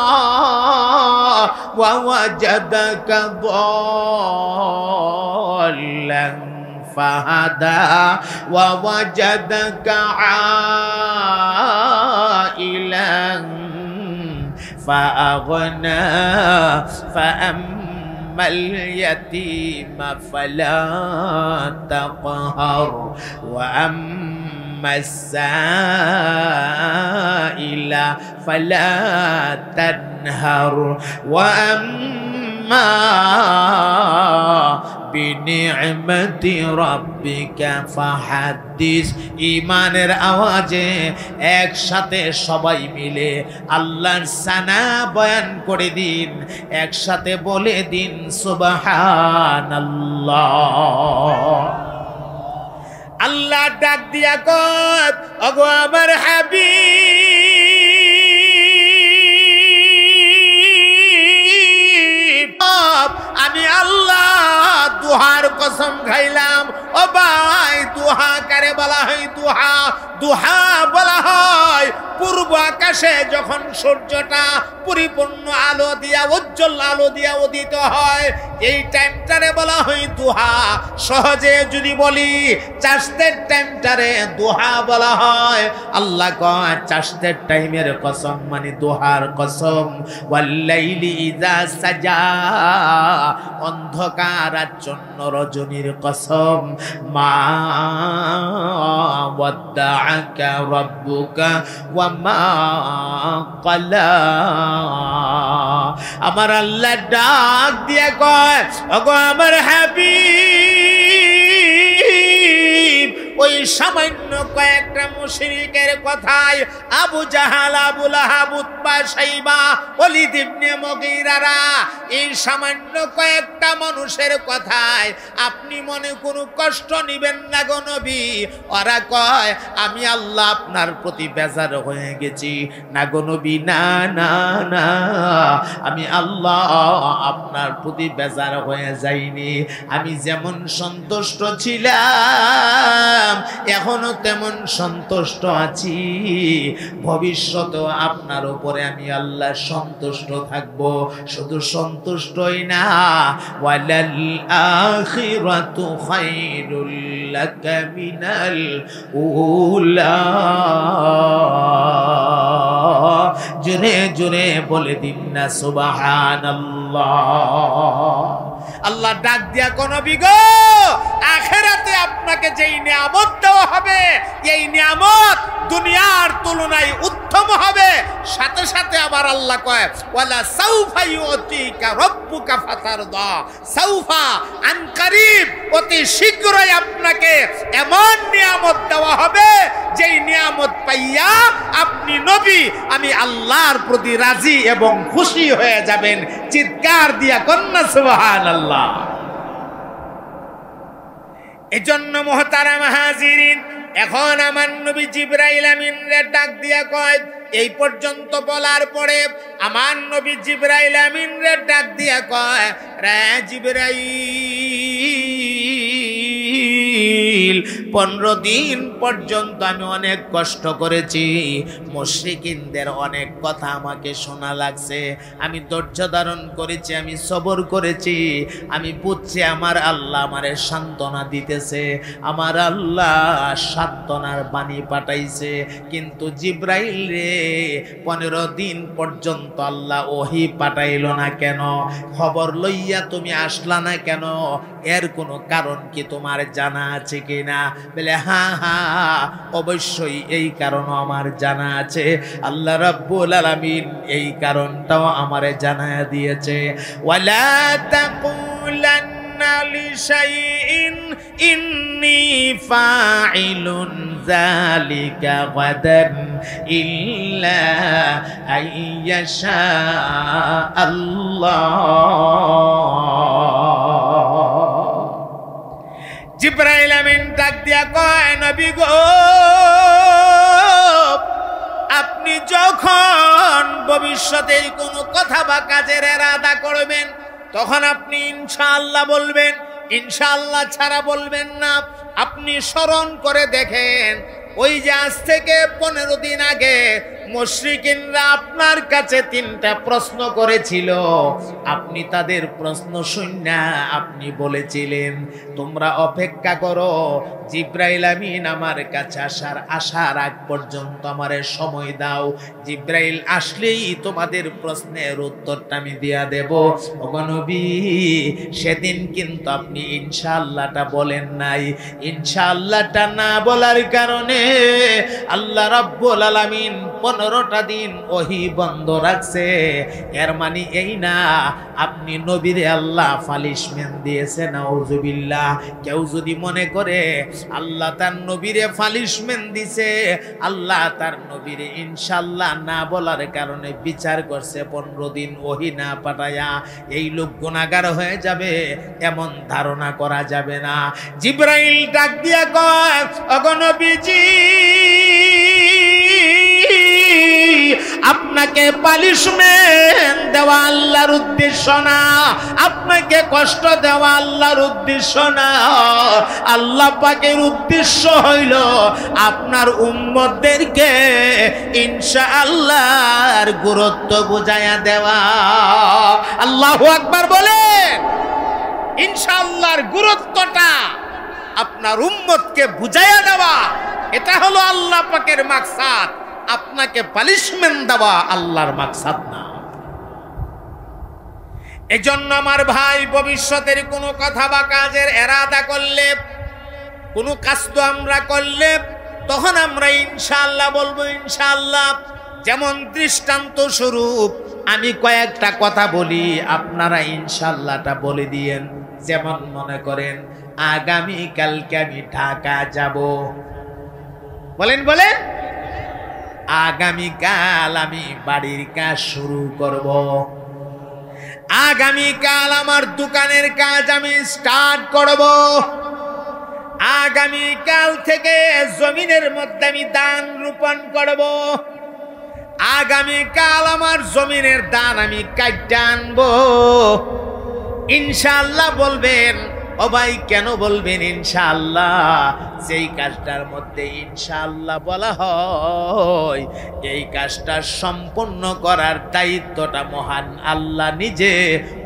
ووجدك ضالا فهدى ووجدك عائلا فأغنى فأما اليتيم فلا تقهر وأما أما السائل فلا تنهر وأما বিনিমতি রব্বিকা ফাহাদ্দিস ইমানের আওয়াজে একসাথে সবাই মিলে আল্লাহর সানা বয়ান করে দিন একসাথে বলে দিন সুবহানাল্লাহ আল্লাহ ডাক দিয়া কত অগো আমার হাবি আমি আল্লাহ দুহার কসম খাইলাম ও ভাই দুহা কারে বলা হয় দুহা দুহা বলা হয় পূর্ব আকাশে যখন সূর্যটা পরিপূর্ণ আলো দিয়া উজ্জ্বল আলো দিয়া উদিত হয় এই টাইমটারে বলা হয় দুহা সহজে যদি বলি চাষদের টাইমটারে দুহা বলা হয় আল্লাহ চাষদের টাইমের কসম মানে দুহার কসম সাজা অন্ধকার আর জন্য রজনীর কসম মা ওয়াদ্দাআকা আমার আল্লাহ ডাক দিয়ে কয় ওগো আমার হ্যাপি ওই সামান্য কয়েকটা মুশরিকের কথায় আবু জাহাল আবু লাহাব উৎপা সাইবা অলি মগিরারা এই সামান্য কয়েকটা মানুষের কথায় আপনি মনে কোনো কষ্ট নিবেন না গো নবী ওরা কয় আমি আল্লাহ আপনার প্রতি বেজার হয়ে গেছি না গো নবী না না না আমি আল্লাহ আপনার প্রতি বেজার হয়ে যাইনি আমি যেমন সন্তুষ্ট ছিলাম ছিলাম এখনো তেমন সন্তুষ্ট আছি ভবিষ্যতে আপনার উপরে আমি আল্লাহ সন্তুষ্ট থাকব শুধু সন্তুষ্টই না ওয়ালাল আখিরাতু খাইরুল লাকা মিনাল উলা জুরে জুরে বলে দিন না সুবহানাল্লাহ আল্লাহ ডাক দিয়া কোন বিগত আখেরাতে আপনাকে যেই নিয়ামত দেওয়া হবে এই নিয়ামত দুনিয়ার তুলনায় উত্তম হবে সাথে সাথে আবার আল্লাহ কয় ওয়ালা সাউফা ইউতিকা রব্বুকা ফাতারদা সাউফা আন করিব অতি শীঘ্রই আপনাকে এমন নিয়ামত দেওয়া হবে যেই নিয়ামত পাইয়া আপনি নবী আমি আল্লাহর প্রতি রাজি এবং খুশি হয়ে যাবেন চিৎকার দিয়া কন্যা সুবহানাল্লাহ আল্লাহ এজন্য মহতারা মাহাজিরিন এখন আমার নবী জিব্রাইল আমিনরে ডাক দিয়া কয় এই পর্যন্ত বলার পরে আমার নবী জিব্রাইল আমিনরে ডাক দিয়া কয় রে জিব্রাইল জিবরিল পনেরো দিন পর্যন্ত আমি অনেক কষ্ট করেছি মুশরিকিনদের অনেক কথা আমাকে শোনা লাগছে আমি ধৈর্য ধারণ করেছি আমি সবর করেছি আমি বুঝছি আমার আল্লাহ আমারে সান্ত্বনা দিতেছে আমার আল্লাহ সান্ত্বনার বাণী পাঠাইছে কিন্তু জিব্রাইল রে পনেরো দিন পর্যন্ত আল্লাহ ওহি পাঠাইল না কেন খবর লইয়া তুমি আসলা না কেন এর কোনো কারণ কি তোমার জানা আছে কিনা বলে হা হা অবশ্যই এই কারণ আমার জানা আছে আল্লাহ রাব্বুল আলামিন এই কারণটাও আমারে জানা দিয়েছে ওয়ালা তাকুলান لشيء إني فاعل ذلك غدا ইল্লা أن يشاء الله কয় নবী গো আপনি যখন ভবিষ্যতে কোনো কথা বা কাজের এরাদা করবেন তখন আপনি ইনশাআল্লাহ বলবেন ইনশাআল্লাহ ছাড়া বলবেন না আপনি স্মরণ করে দেখেন ওই যে আজ থেকে পনেরো দিন আগে মুশ্রিকিনরা আপনার কাছে তিনটা প্রশ্ন করেছিল আপনি তাদের প্রশ্ন শুননা আপনি বলেছিলেন তোমরা অপেক্ষা করো জিব্রাইল আমিন আমার কাছে আসার আসার আগ পর্যন্ত আমার সময় দাও জিব্রাইল আসলেই তোমাদের প্রশ্নের উত্তরটা আমি দিয়া দেব অগনবী সেদিন কিন্তু আপনি ইনশাআল্লাহটা বলেন নাই ইনশাআল্লাহটা না বলার কারণে আল্লাহ রাব্বুল আলামিন পনেরোটা দিন ওহি বন্ধ রাখছে এর মানে এই না আপনি নবীরে আল্লাহ ফালিশমেন্ট দিয়েছে না কেউ যদি মনে করে আল্লাহ তার নবীরে ফালিশমেন দিছে আল্লাহ তার নবীরে ইনশাল্লাহ না বলার কারণে বিচার করছে পনেরো দিন ওহি না পাঠায়া এই লোক গুণাগার হয়ে যাবে এমন ধারণা করা যাবে না জিব্রাইল ডাক দিয়া কয় অগণবীজি আপনাকে পালিশমেন্ট দেওয়া আল্লাহর উদ্দেশ্য না আপনাকে কষ্ট দেওয়া আল্লাহর উদ্দেশ্য না আল্লাহ পাকের উদ্দেশ্য হইল আপনার উম্মতদেরকে ইনশা আল্লাহর গুরুত্ব বুঝাইয়া দেওয়া আল্লাহ আকবার বলে আল্লাহর গুরুত্বটা আপনার উম্মতকে বুঝাইয়া দেওয়া এটা হলো আল্লাহ পাকের মাকসাদ আপনাকে পালিশমেন্ট দেওয়া আল্লাহর মাকসাদ না এজন্য আমার ভাই ভবিষ্যতের কোনো কথা বা কাজের এরাদা করলে কোনো কাজ তো আমরা করলে তখন আমরা ইনশাল্লাহ বলবো ইনশাল্লাহ যেমন দৃষ্টান্ত স্বরূপ আমি কয়েকটা কথা বলি আপনারা ইনশাল্লাহটা বলে দিয়েন যেমন মনে করেন আগামীকালকে আমি ঢাকা যাব বলেন বলেন আগামীকাল আমি বাড়ির কাজ শুরু করব আগামীকাল আমার দোকানের কাজ আমি স্টার্ট করব আগামীকাল থেকে জমিনের মধ্যে আমি দান রোপণ করব আগামীকাল আমার জমিনের দান আমি কাটতে আনবো ইনশাল্লাহ বলবেন ও ভাই কেন বলবেন ইনশাআল্লাহ যেই কাজটার মধ্যে ইনশাআল্লাহ বলা হয় এই কাজটা সম্পন্ন করার দায়িত্বটা মহান আল্লাহ নিজে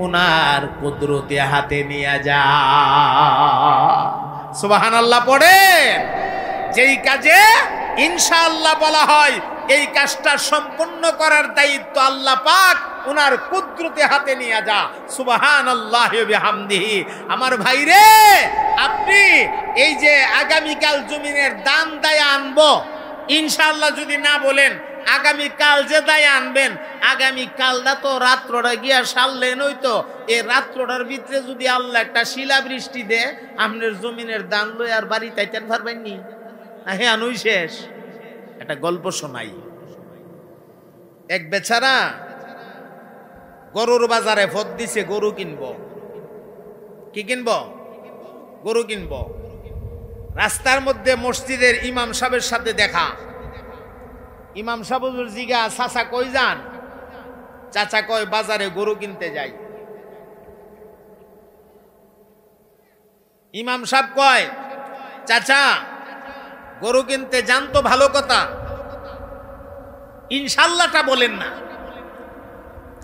ওনার কুদরতে হাতে নিয়ে যা সুবাহান আল্লাহ পড়ে যেই কাজে ইনশাআল্লাহ বলা হয় এই কাজটা সম্পূর্ণ করার দায়িত্ব আল্লাহ পাক ওনার কুদরতে হাতে নিয়ে যা সুবাহান আল্লাহামদিহি আমার ভাই রে আপনি এই যে আগামীকাল জমিনের দান দায় আনবো ইনশাআল্লাহ যদি না বলেন আগামীকাল যে দায় আনবেন আগামীকালটা তো রাত্রটা গিয়া সারলেন ওই তো এই রাত্রটার ভিতরে যদি আল্লাহ একটা শিলাবৃষ্টি দেয় আপনার জমিনের দান লই আর বাড়ি তাইতেন পারবেন নি হ্যাঁ আনুই শেষ একটা গল্প শোনাই এক বেচারা গরুর বাজারে ভোট দিছে গরু কিনব কি কিনব গরু কিনব রাস্তার মধ্যে মসজিদের ইমাম সাহেবের সাথে দেখা ইমাম সাহেব জিগা চাচা কই যান চাচা কয় বাজারে গরু কিনতে যাই ইমাম সাহেব কয় চাচা গরু কিনতে যান তো ভালো কথা ইনশাল্লাহটা বলেন না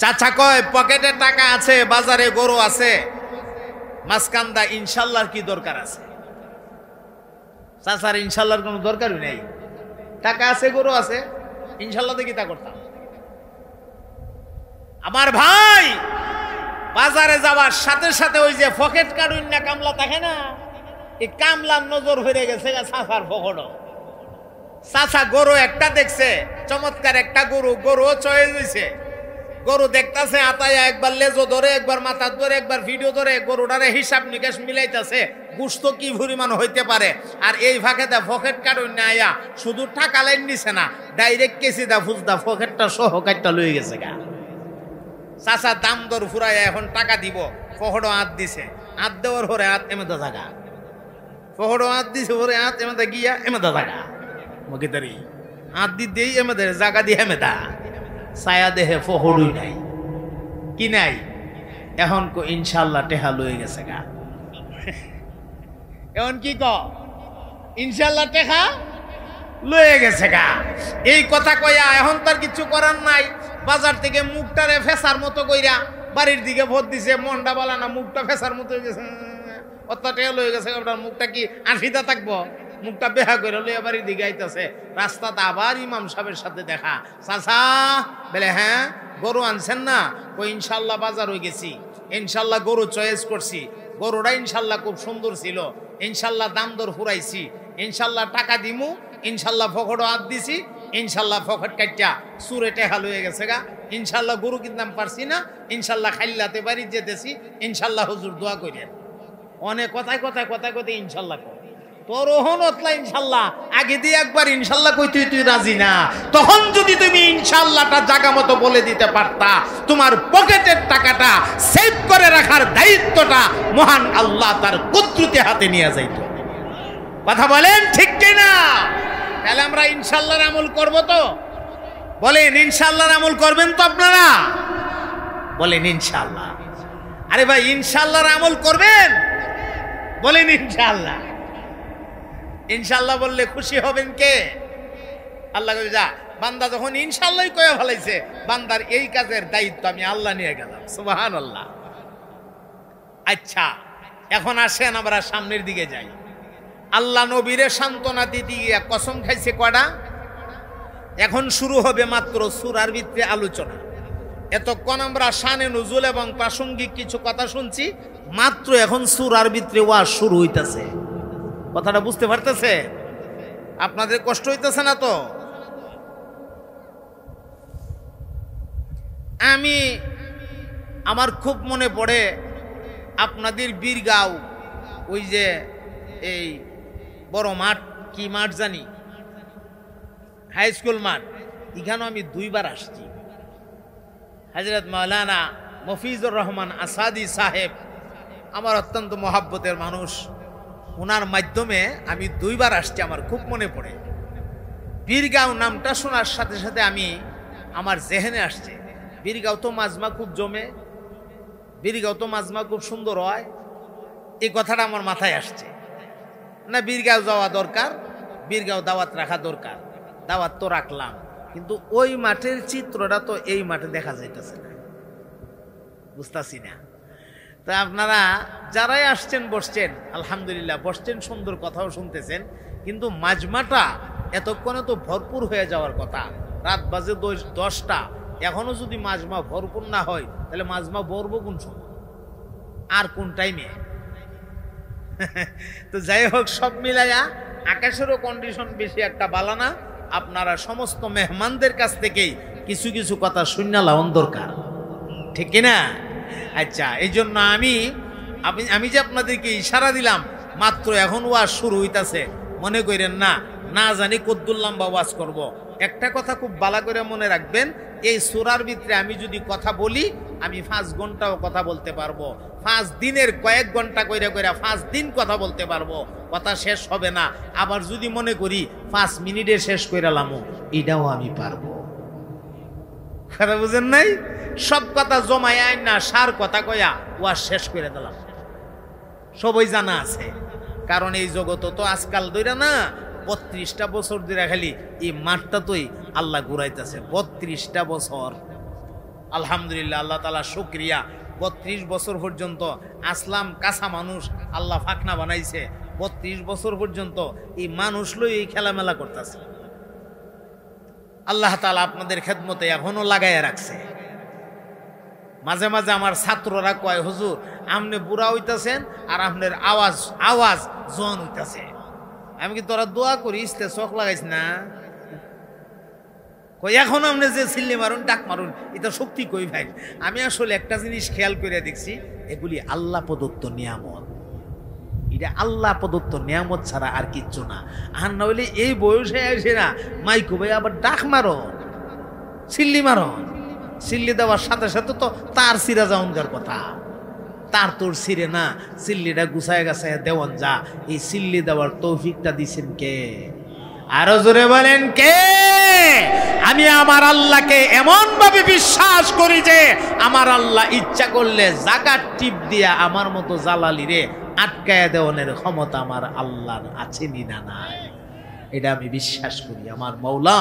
চাচা কয় পকেটে টাকা আছে বাজারে গরু আছে মাসকান্দা ইনশাল্লাহ কি দরকার আছে চাচার ইনশাল্লাহর কোনো দরকারই নেই টাকা আছে গরু আছে ইনশাল্লাহ দেখি তা করতাম আমার ভাই বাজারে যাওয়ার সাথে সাথে ওই যে পকেট কাটুন না কামলা দেখে না এই কামলার নজর হয়ে গেছে সাফার ফকড়ও চাচা গরু একটা দেখছে চমৎকার একটা গরু গরু চয়ে গরু দেখতেছে আতায়া একবার লেজো ধরে একবার মাথা ধরে একবার ভিডিও ধরে গরুটারে হিসাব নিকাশ মিলাইতেছে গুস্ত কি পরিমাণ হইতে পারে আর এই দা ফকেট কাটুন না আয়া শুধু টাকা লাইন নিছে না ডাইরেক্ট কেসি দা ফুজদা ফকেটটা সহ কাটটা লয়ে গেছে গা চাষা দাম দর ফুরাইয়া এখন টাকা দিব ফহড়ও হাত দিছে হাত দেওয়ার পরে হাত এমে তো জাগা পহড়ো আঁত দিছে ওরে আত এমেদা গিয়া এমেদা জাগা মগিদারি আঁত দি দেই এমেদের জাগা দিয়ে এমেদা ছায়া দেহে ফহড়ুই নাই কি নাই এখন কো ইনশাল্লাহ টেহা লয়ে গেছে গা এখন কি ক ইনশাল্লাহ টেহা লয়ে গেছে গা এই কথা কয়া এখন তার কিছু করার নাই বাজার থেকে মুখটারে ফেসার মতো কইরা বাড়ির দিকে ভোট দিছে মন্ডা বালা না মুখটা ফেসার মতো হয়ে গেছে অত টেয়া লয়ে গেছে আপনার মুখটা কি আশিটা থাকবো মুখটা বেহা করে লইয়া বাড়ি দিকে রাস্তাতে আবার ইমাম সাহেবের সাথে দেখা চাচা বলে হ্যাঁ গরু আনছেন না কই ইনশাল্লাহ বাজার হয়ে গেছি ইনশাল্লাহ গরু চয়েস করছি গরুটা ইনশাল্লাহ খুব সুন্দর ছিল ইনশাল্লাহ দাম দর ফুরাইছি ইনশাল্লাহ টাকা দিমু ইনশাল্লাহ ফখটও হাত দিছি ইনশাল্লাহ ফখট কাটিয়া সুরে টেহা হয়ে গেছে গা ইনশাল্লাহ গরু কিনতাম পারছি না ইনশাল্লাহ খাইল্লাতে বাড়ি যেতেছি ইনশাল্লাহ হুজুর দোয়া করিয়া অনেক কথায় কথায় কথায় কথায় ইনশাল্লাহ কর তোর ওহন অতলা ইনশাল্লাহ আগে দিয়ে একবার ইনশাল্লাহ কই তুই তুই রাজি না তখন যদি তুমি ইনশাল্লাহটা জাগা মতো বলে দিতে পারতা তোমার পকেটের টাকাটা সেভ করে রাখার দায়িত্বটা মহান আল্লাহ তার কুদ্রুতে হাতে নিয়ে যাইত কথা বলেন ঠিক না তাহলে আমরা ইনশাল্লাহর আমল করব তো বলেন ইনশাল্লাহর আমল করবেন তো আপনারা বলেন ইনশাল্লাহ আরে ভাই ইনশাল্লাহর আমল করবেন বলেন ইনশাল্লাহ ইনশাল্লাহ বললে খুশি হবেন কে আল্লাহ যা বান্দা যখন ইনশাল্লাহ কয়ে ফেলাইছে বান্দার এই কাজের দায়িত্ব আমি আল্লাহ নিয়ে গেলাম সুবাহান আল্লাহ আচ্ছা এখন আসেন আমরা সামনের দিকে যাই আল্লাহ নবীরে সান্ত্বনা দিতে কসম খাইছে কটা এখন শুরু হবে মাত্র সুরার ভিত্তিতে আলোচনা এতক্ষণ আমরা শানে নজুল এবং প্রাসঙ্গিক কিছু কথা শুনছি মাত্র এখন সুর আর ভিতরে ওয়াজ শুরু হইতেছে কথাটা বুঝতে পারতেছে আপনাদের কষ্ট হইতেছে না তো আমি আমার খুব মনে পড়ে আপনাদের বীরগাঁও ওই যে এই বড় মাঠ কি মাঠ জানি হাই স্কুল মাঠ এখানেও আমি দুইবার আসছি হাজরত মৌলানা মফিজুর রহমান আসাদি সাহেব আমার অত্যন্ত মহাব্বতের মানুষ ওনার মাধ্যমে আমি দুইবার আসছি আমার খুব মনে পড়ে বীরগাঁও নামটা শোনার সাথে সাথে আমি আমার জেহেনে আসছে বীরগাঁও তো মাজমা খুব জমে বীরগাঁও তো মাজমা খুব সুন্দর হয় এই কথাটা আমার মাথায় আসছে না বীরগাঁও যাওয়া দরকার বীরগাঁও দাওয়াত রাখা দরকার দাওয়াত তো রাখলাম কিন্তু ওই মাঠের চিত্রটা তো এই মাঠে দেখা যাইতেছে না বুঝতেছি না তা আপনারা যারাই আসছেন বসছেন আলহামদুলিল্লাহ বসছেন সুন্দর কথাও শুনতেছেন কিন্তু মাজমাটা এতক্ষণে তো ভরপুর হয়ে যাওয়ার কথা রাত বাজে দশটা এখনও যদি মাজমা ভরপুর না হয় তাহলে মাজমা ভরবো কোন সময় আর কোন টাইমে তো যাই হোক সব মিলাইয়া আকাশেরও কন্ডিশন বেশি একটা বালানা আপনারা সমস্ত মেহমানদের কাছ থেকেই কিছু কিছু কথা শূন্য লাউন দরকার ঠিক কিনা আচ্ছা এই জন্য আমি আমি যে আপনাদেরকে ইশারা দিলাম মাত্র এখন ওয়াজ শুরু হইতাছে মনে করেন না না জানি কদ্দুল্লাম বা ওয়াজ করব। একটা কথা খুব বালা করে মনে রাখবেন এই সুরার ভিতরে আমি যদি কথা বলি আমি পাঁচ ঘন্টাও কথা বলতে পারবো পাঁচ দিনের কয়েক ঘন্টা কইরা কইরা পাঁচ দিন কথা বলতে পারবো কথা শেষ হবে না আবার যদি মনে করি পাঁচ মিনিটে শেষ কইরালামো এটাও আমি পারবো কথা বুঝেন নাই সব কথা জমাই আইন না সার কথা কয়া ওয়া শেষ করে দিলাম সবই জানা আছে কারণ এই জগত তো আজকাল দইরা না বত্রিশটা বছর ধরে খালি এই মাঠটা তুই আল্লাহ ঘুরাইতেছে বত্রিশটা বছর আলহামদুলিল্লাহ আল্লাহ তালা শুক্রিয়া বত্রিশ বছর পর্যন্ত আসলাম কাঁচা মানুষ আল্লাহ ফাঁকনা বানাইছে বত্রিশ বছর পর্যন্ত এই মানুষ লই এই খেলামেলা করতেছে আল্লাহ তালা আপনাদের খেদমতে এখনও লাগাইয়া রাখছে মাঝে মাঝে আমার ছাত্ররা কয় হুজুর আপনি বুড়া হইতাছেন আর আপনার আওয়াজ আওয়াজ জন হইতাছে আমি কি তোরা দোয়া করি ইসলে চোখ লাগাইস না এখন আপনি যে সিল্লি মারুন ডাক মারুন এটা শক্তি কই ভাই আমি আসলে একটা জিনিস খেয়াল করে দেখছি এগুলি আল্লাহ প্রদত্ত নিয়ামত এটা আল্লাহ প্রদত্ত নিয়ামত ছাড়া আর কিচ্ছু না আর না হইলে এই বয়সে আসে না মাইকু ভাই আবার ডাক মারন সিল্লি মারন সিল্লি দেওয়ার সাথে সাথে তো তার সিরা যাওয়ার কথা তার তোর সিরে না সিল্লিটা গুছায় গেছে দেওয়ান যা এই সিল্লি দেওয়ার তৌফিকটা দিছেন কে আরো জোরে বলেন কে আমি আমার আল্লাহকে এমন ভাবে বিশ্বাস করি যে আমার আল্লাহ ইচ্ছা করলে জাগার টিপ দিয়া আমার মতো জালালি রে আটকায় দেওয়ানের ক্ষমতা আমার আল্লাহর আছে না নাই এটা আমি বিশ্বাস করি আমার মৌলা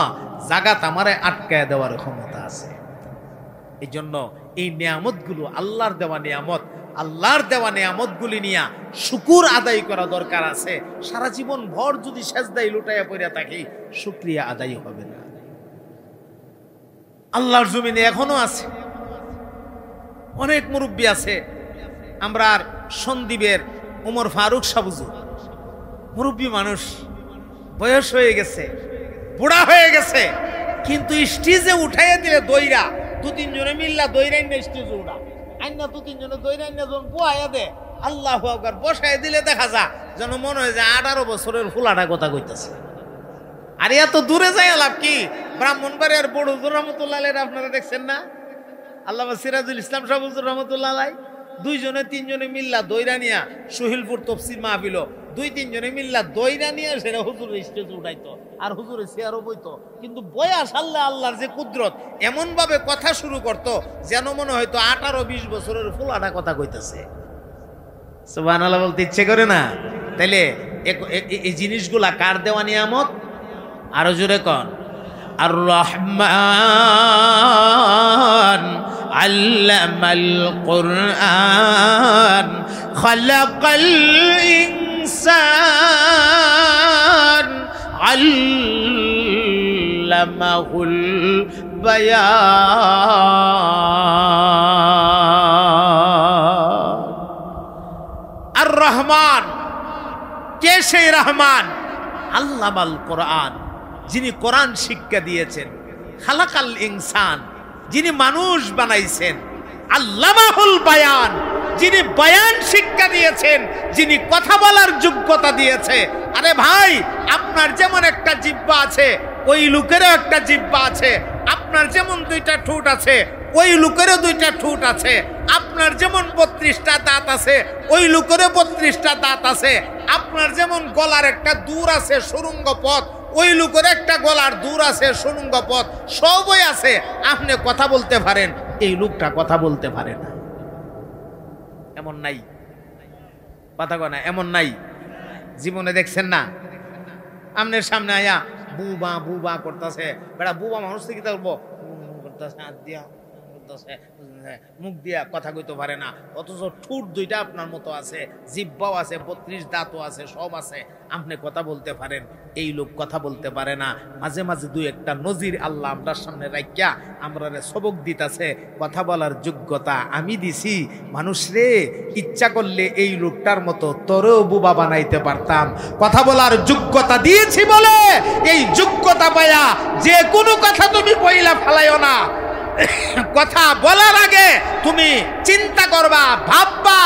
জাগাত আমারে আটকায় দেওয়ার ক্ষমতা আছে এই জন্য এই নিয়ামতগুলো আল্লাহর দেওয়া নিয়ামত আল্লাহর দেওয়া নিয়ামতগুলি নিয়া শুকুর আদায় করা দরকার আছে সারা জীবন ভর যদি সেজদাই লুটাইয়া পড়িয়া থাকি সুক্রিয়া আদায় হবে না আল্লাহর জমিনে এখনো আছে অনেক মুরব্বী আছে আমরা আর সন্দীপের উমর ফারুক সাবুজু মুরব্বী মানুষ বয়স হয়ে গেছে বুড়া হয়ে গেছে কিন্তু স্টেজে উঠাইয়া দিলে দইরা দু তিনজনে মিল্লা দৈরাইন স্টেজ উড়া আইনা দু তিনজনে দৈরাইন জন পোয়া দে আল্লাহ আকবার বসায় দিলে দেখা যা যেন মনে হয় যে আঠারো বছরের ফুলাটা কথা কইতেছে আর এত তো দূরে যাই আলাপ কি ব্রাহ্মণবাড়িয়ার বড় রহমতুল্লাহ আপনারা দেখছেন না আল্লাহ সিরাজুল ইসলাম উজুর রহমতুল্লাহ দুইজনে তিনজনে মিল্লা দৈরানিয়া সহিলপুর তফসির মাহবিল দুই তিনজনে মিল্লা দইরা নিয়ে সেটা হুজুরের স্টেজে উঠাইতো আর হুজুরের চেয়ারও বইতো কিন্তু বয়াস আল্লাহ আল্লাহর যে কুদরত এমনভাবে কথা শুরু করত যেন মনে হয়তো আঠারো বিশ বছরের ফুল ফুলাটা কথা কইতেছে সোবান আল্লাহ বলতে ইচ্ছে করে না তাইলে এই জিনিসগুলা কার দেওয়া নিয়ামত আরো জোরে কন আর রহমান আল্লামাল কোরআন الإنسان علمه البيان الرحمن কে সেই রহমান আল্লামাল কোরআন যিনি কোরআন শিক্ষা দিয়েছেন খালাকাল ইনসান যিনি মানুষ বানাইছেন আল্লামাহুল বায়ান যিনি বয়ান শিক্ষা দিয়েছেন যিনি কথা বলার যোগ্যতা দিয়েছে আরে ভাই আপনার যেমন একটা জিব্বা আছে ওই লোকেরও একটা জিব্বা আছে আপনার যেমন দুইটা ঠোঁট আছে ওই লোকেরও দুইটা ঠোঁট আছে আপনার যেমন বত্রিশটা দাঁত আছে ওই লোকেরও বত্রিশটা দাঁত আছে আপনার যেমন গলার একটা দূর আছে সুরঙ্গ পথ ওই লোকের একটা গলার দূর আছে সুরঙ্গ পথ সবই আছে আপনি কথা বলতে পারেন এই লোকটা কথা বলতে পারে না এমন নাই কথা কয় না এমন নাই জীবনে দেখছেন না আমনের সামনে আয়া বুবা বুবা করতেছে বেড়া বুবা মানুষ থেকে বলবো করতেছে হাত দিয়া করতেছে মুখ দিয়া কথা কইতে পারে না অথচ ঠুট দুইটা আপনার মতো আছে জিব্বাও আছে বত্রিশ দাঁতও আছে সব আছে আপনি কথা বলতে পারেন এই লোক কথা বলতে পারে না মাঝে মাঝে দুই একটা নজির আল্লাহ আপনার সামনে রাখিয়া আমরা সবক দিতাছে কথা বলার যোগ্যতা আমি দিছি মানুষ রে ইচ্ছা করলে এই লোকটার মতো তরেও বোবা বানাইতে পারতাম কথা বলার যোগ্যতা দিয়েছি বলে এই যোগ্যতা পায়া যে কোনো কথা তুমি পয়লা ফেলাইও না কথা বলার আগে তুমি চিন্তা করবা ভাববা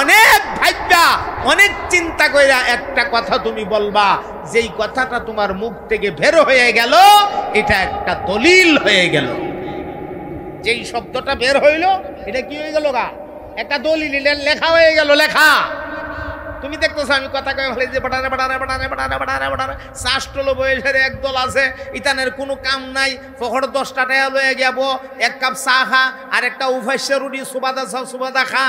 অনেক ভাববা অনেক চিন্তা কইরা একটা কথা তুমি বলবা যেই কথাটা তোমার মুখ থেকে বের হয়ে গেল এটা একটা দলিল হয়ে গেল যেই শব্দটা বের হইল এটা কি হয়ে গেল গা একটা দলিল এটা লেখা হয়ে গেল লেখা তুমি দেখতেছো আমি কথা কয়ে ভালো যে বাটারে বাটারে বাটারে বাটারে বাটারে বাটারে চাষটল বয়সের একদল আছে ইতানের কোনো কাম নাই ফখর দশটা টাকা লয়ে যাব এক কাপ চা খা আর একটা উভস্যের রুটি সুবাদা সব সুবাদা খা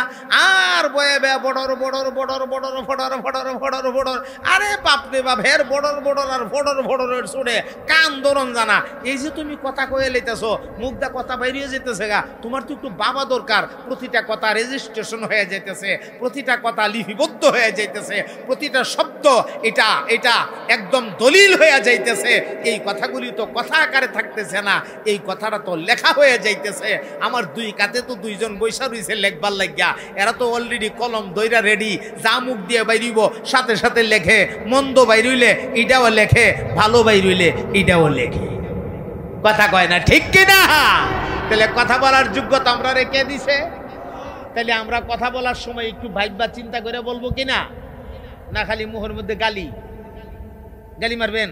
আর বয়ে বে বড়র বড়র বড়র বড়র ফড়র ফড়র ফড়র ফড়র আরে বাপরে বাপ হের বড়র বড়র আর ফড়র ফড়রের শুনে কান দরন জানা এই যে তুমি কথা কয়ে লইতেছো মুখটা কথা বাইরিয়ে যেতেছে গা তোমার তো একটু বাবা দরকার প্রতিটা কথা রেজিস্ট্রেশন হয়ে যেতেছে প্রতিটা কথা লিপিবদ্ধ হয়ে যেতে যাইতেছে প্রতিটা শব্দ এটা এটা একদম দলিল হয়ে যাইতেছে এই কথাগুলি তো কথা আকারে থাকতেছে না এই কথাটা তো লেখা হয়ে যাইতেছে আমার দুই কাতে তো দুইজন বৈশা রয়েছে লেখবার লাগিয়া এরা তো অলরেডি কলম দইরা রেডি যা মুখ দিয়ে বাইরিব সাথে সাথে লেখে মন্দ বাইরইলে এটাও লেখে ভালো বাইরইলে এটাও লেখে কথা কয় না ঠিক কিনা তাহলে কথা বলার যোগ্যতা আমরা রেখে দিছে তাহলে আমরা কথা বলার সময় একটু ভাইবা চিন্তা করে বলবো কি না না খালি মুহর মধ্যে গালি গালি মারবেন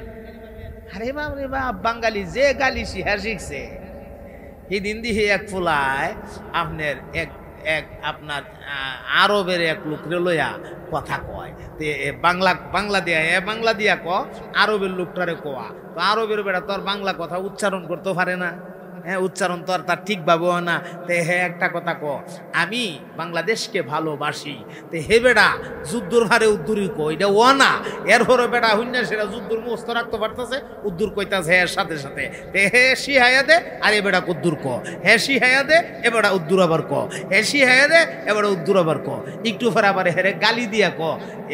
আরে বাপ রে বাপ বাঙালি যে গালি শিহা শিখছে দিন দিহে এক ফুলায় আপনার এক এক আপনার আরবের এক লোকরে লইয়া কথা কয় তে বাংলা বাংলা দিয়া এ বাংলা দিয়া ক আরবের লোকটারে কোয়া তো আরবের বেড়া তোর বাংলা কথা উচ্চারণ করতে পারে না হ্যাঁ উচ্চারণ তো আর তার ঠিক ভাবেও না তে হে একটা কথা ক আমি বাংলাদেশকে ভালোবাসি তে হে বেড়া যুদ্ধর ভারে উদ্দুরি কো এটা ও না এর হরে বেড়া হইনা সেটা যুদ্ধর মুস্ত রাখতে পারতেছে উদ্দুর কইতাছে এর সাথে সাথে তে হে সি হায়া দে আর এ বেড়া উদ্দুর ক হে সি হায়া দে এ বেড়া উদ্দুর আবার ক হে সি হায়া দে এ বেড়া উদ্দুর আবার ক একটু ফের আবার হেরে গালি দিয়া ক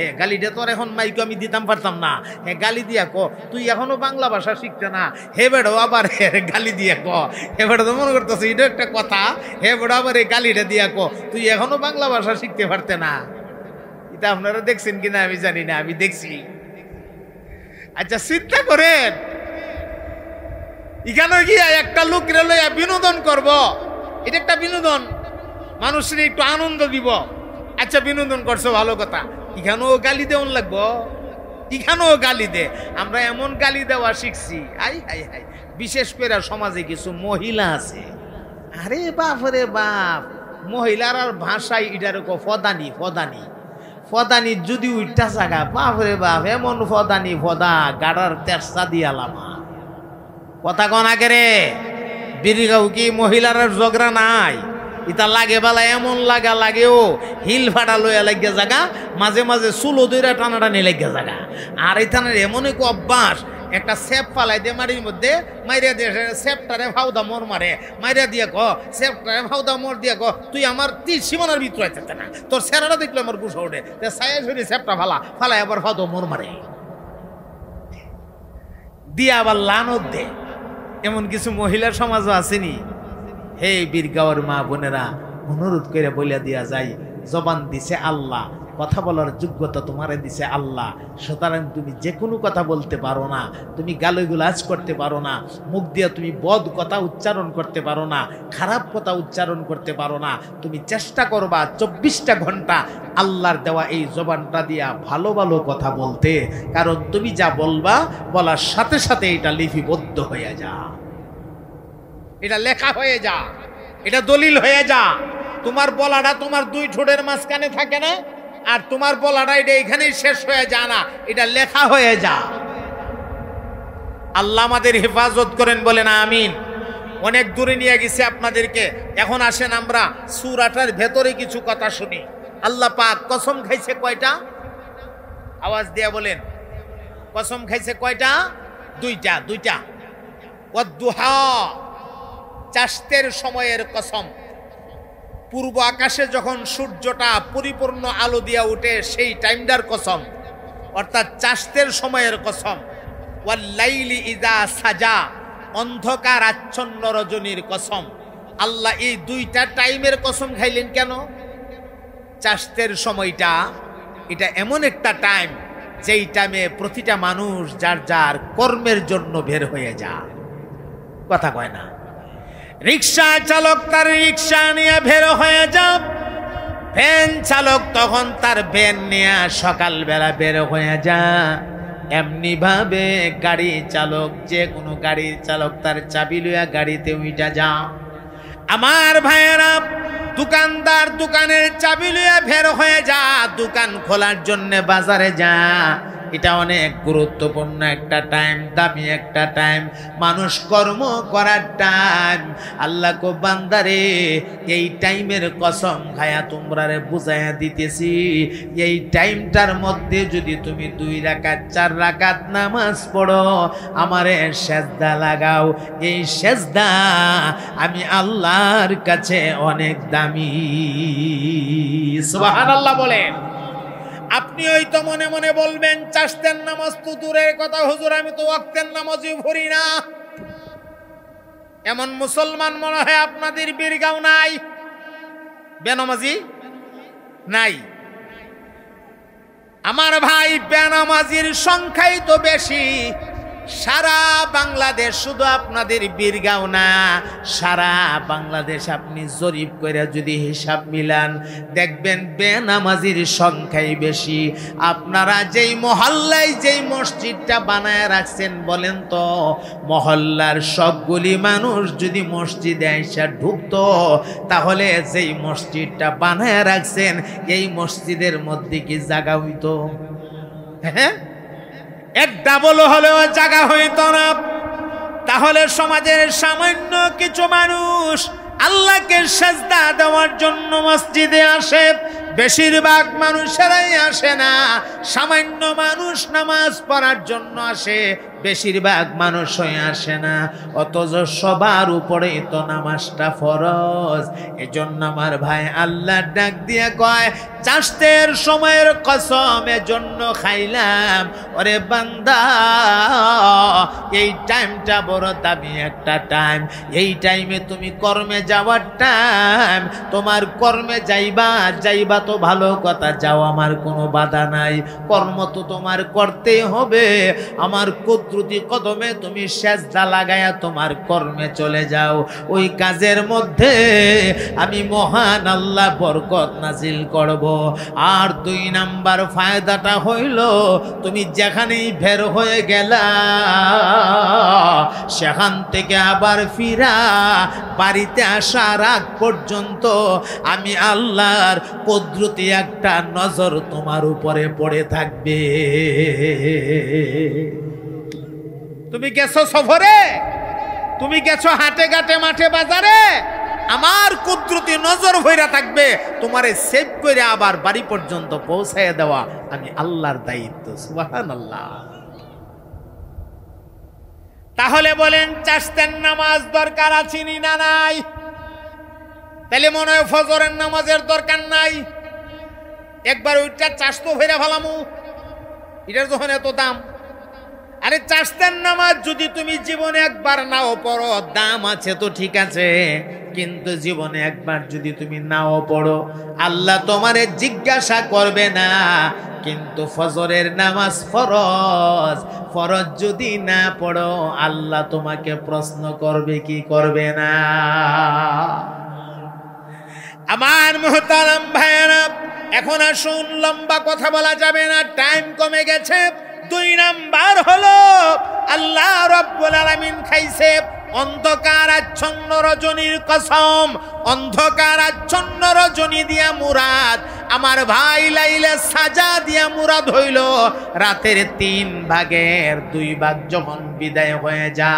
এ গালিটা তোর এখন মাইকে আমি দিতাম পারতাম না হে গালি দিয়া ক তুই এখনো বাংলা ভাষা শিখতে না হে বেড়ো আবার গালি দিয়া ক এবার তো মনে করতেছে এটা একটা কথা হে বড় আবার এই গালিটা দিয়া কো তুই এখনো বাংলা ভাষা শিখতে পারতে না এটা আপনারা দেখছেন কিনা আমি জানি না আমি দেখছি আচ্ছা চিন্তা করেন এখানে গিয়া একটা লোকরে লইয়া বিনোদন করব এটা একটা বিনোদন মানুষের একটু আনন্দ দিব আচ্ছা বিনোদন করছো ভালো কথা এখানেও গালি দেওয়ান লাগবো এখানেও গালি দে আমরা এমন গালি দেওয়া শিখছি আই হাই হাই বিশেষ করে সমাজে কিছু মহিলা আছে আরে বাপ রে বাপ মহিলার আর ভাষায় ইটার ফদানি ফদানি ফদানি যদি উঠটা জাগা বাপ রে বাপ এমন ফদানি ফদা গাড়ার তেরসা দিয়া আলামা কথা কন কে রে বীরগাঁও কি মহিলার ঝগড়া নাই ইতা লাগে বেলা এমন লাগা লাগে ও হিল ফাটা লইয়া লাগিয়া জাগা মাঝে মাঝে চুলো দইরা টানি লাগিয়া জাগা আর ইথানের এমনই কো অভ্যাস একটা সেপ ফালাই দিয়ে মাটির মধ্যে মাইরিয়া দিয়ে সেপটারে ভাউদা মোর মারে মাইরিয়া দিয়ে ক সেপটারে ভাউদা মোর দিয়ে ক তুই আমার তি সীমানার ভিতরে আইতে না তোর সেরাটা দেখলে আমার গুসা উঠে তে সায়া সরি সেপটা ফালা ফালাই আবার ভাউদা মোর মারে দিয়ে আবার লানত দে এমন কিছু মহিলা সমাজও আসেনি হে বীরগাঁওয়ের মা বোনেরা অনুরোধ করে বলে দিয়া যায় জবান দিছে আল্লাহ কথা বলার যোগ্যতা তোমারে দিছে আল্লাহ সুতরাং তুমি যে কোনো কথা বলতে পারো না তুমি গালিগুলাজ করতে পারো না মুখ দিয়ে তুমি বদ কথা উচ্চারণ করতে পারো না খারাপ কথা উচ্চারণ করতে পারো না তুমি চেষ্টা করবা চব্বিশটা ঘন্টা আল্লাহর দেওয়া এই জবানটা দিয়া ভালো ভালো কথা বলতে কারণ তুমি যা বলবা বলার সাথে সাথে এটা লিপিবদ্ধ হয়ে যা এটা লেখা হয়ে যা এটা দলিল হয়ে যা তোমার বলাটা তোমার দুই ঠোঁটের মাঝখানে থাকে না আর তোমার বলাটা এটা এখানেই শেষ হয়ে যা না এটা লেখা হয়ে যা আল্লাহ আমাদের হেফাজত করেন বলে না আমিন অনেক দূরে নিয়ে গেছে আপনাদেরকে এখন আসেন আমরা সুরাটার ভেতরে কিছু কথা শুনি আল্লাহ পাক কসম খাইছে কয়টা আওয়াজ দিয়া বলেন কসম খাইছে কয়টা দুইটা দুইটা দুহা চাষতের সময়ের কসম পূর্ব আকাশে যখন সূর্যটা পরিপূর্ণ আলো দিয়া উঠে সেই টাইমটার কসম অর্থাৎ চাষতের সময়ের কসম ওয়াল্লাইলি ইজা সাজা অন্ধকার আচ্ছন্ন রজনীর কসম আল্লাহ এই দুইটা টাইমের কসম খাইলেন কেন চাষতের সময়টা এটা এমন একটা টাইম যেই টাইমে প্রতিটা মানুষ যার যার কর্মের জন্য বের হয়ে যায় কথা কয় না রিক্সা চালক তার রিক্সা নিয়ে ভের হয়ে যাব ভ্যান চালক তখন তার ভ্যান নিয়ে সকালবেলা বের হয়ে যা এমনিভাবে গাড়ি চালক যে কোনো গাড়ি চালক তার চাবি লইয়া গাড়িতে উইটা যা আমার ভাইয়েরা দোকানদার দোকানের চাবি লইয়া ভের হয়ে যা দোকান খোলার জন্যে বাজারে যা এটা অনেক গুরুত্বপূর্ণ একটা টাইম দামি একটা টাইম মানুষ কর্ম করার টাইম আল্লাহ কো বান্দারে এই টাইমের কসম খায়া তোমরা রে বুঝাইয়া দিতেছি এই টাইমটার মধ্যে যদি তুমি দুই রাকাত চার রাকাত নামাজ পড়ো আমারে সেজদা লাগাও এই সেজদা আমি আল্লাহর কাছে অনেক দামি সুবহানাল্লাহ বলেন আপনি ওই তো মনে মনে বলবেন চাষতেন নামাজ তো দূরের কথা হুজুর আমি তো ওয়াক্তের নামাজই ভরি না এমন মুসলমান মনে হয় আপনাদের বীরগাঁও নাই বেনামাজি নাই আমার ভাই বেনামাজির সংখ্যাই তো বেশি সারা বাংলাদেশ শুধু আপনাদের বীরগাঁও না সারা বাংলাদেশ আপনি জরিপ করে যদি হিসাব মিলান দেখবেন বেনামাজির সংখ্যাই বেশি আপনারা যেই মহল্লায় যেই মসজিদটা বানায় রাখছেন বলেন তো মহল্লার সবগুলি মানুষ যদি মসজিদে আইসা ঢুকত তাহলে যেই মসজিদটা বানায় রাখছেন এই মসজিদের মধ্যে কি জাগা হইতো হ্যাঁ এক ডাবল হলেও জায়গা হইত না তাহলে সমাজের সামান্য কিছু মানুষ আল্লাহকে সেজদা দেওয়ার জন্য মসজিদে আসে বেশিরভাগ মানুষেরাই আসে না সামান্য মানুষ নামাজ পড়ার জন্য আসে বেশিরভাগ মানুষ হয়ে আসে না অথচ সবার উপরে তো নামাজটা ফরজ এজন্য আমার ভাই আল্লাহ ডাক দিয়ে কয় চাষের সময়ের কসম এজন্য খাইলাম ওরে বান্দা এই টাইমটা বড় দামি একটা টাইম এই টাইমে তুমি কর্মে যাওয়ার টাইম তোমার কর্মে যাইবা যাইবা তো ভালো কথা যাও আমার কোনো বাধা নাই কর্ম তো তোমার করতেই হবে আমার কুদ্র প্রতি কদমে তুমি সেজদা লাগায়া তোমার কর্মে চলে যাও ওই কাজের মধ্যে আমি মহান আল্লাহ বরকত নাজিল করব আর দুই নাম্বার ফায়দাটা হইল তুমি যেখানেই বের হয়ে গেলা সেখান থেকে আবার ফিরা বাড়িতে আসা রাত পর্যন্ত আমি আল্লাহর কুদরতি একটা নজর তোমার উপরে পড়ে থাকবে তুমি গেছো সফরে তুমি গেছো হাটে ঘাটে মাঠে বাজারে আমার কুদরতি নজর ভৈরা থাকবে তোমারে সেভ করে আবার বাড়ি পর্যন্ত পৌঁছায় দেওয়া আমি আল্লাহর দায়িত্ব সুবাহান আল্লাহ তাহলে বলেন চাষতেন নামাজ দরকার আছিনি না নাই তাহলে মনে হয় ফজরের নামাজের দরকার নাই একবার ওইটা চাষ তো ভইরা ফেলামু এটার যখন এত দাম আরে চাষতার নামাজ যদি তুমি জীবনে একবার নাও পড়ো দাম আছে তো ঠিক আছে কিন্তু জীবনে একবার যদি তুমি নাও পড়ো আল্লাহ তোমারে জিজ্ঞাসা করবে না কিন্তু ফজরের নামাজ ফরজ ফরজ যদি না পড়ো আল্লাহ তোমাকে প্রশ্ন করবে কি করবে না আমার মহতারাম ভাইয়ারা এখন আসুন লম্বা কথা বলা যাবে না টাইম কমে গেছে দুই নাম্বার হলো আল্লাহ রব্বুল আলামিন খাইছে অন্ধকার আচ্ছন্ন রজনীর কসম অন্ধকার আচ্ছন্ন রজনী দিয়া মুরাদ আমার ভাই লাইলে সাজা দিয়া মুরাদ হইল রাতের তিন ভাগের দুই ভাগ যখন বিদায় হয়ে যা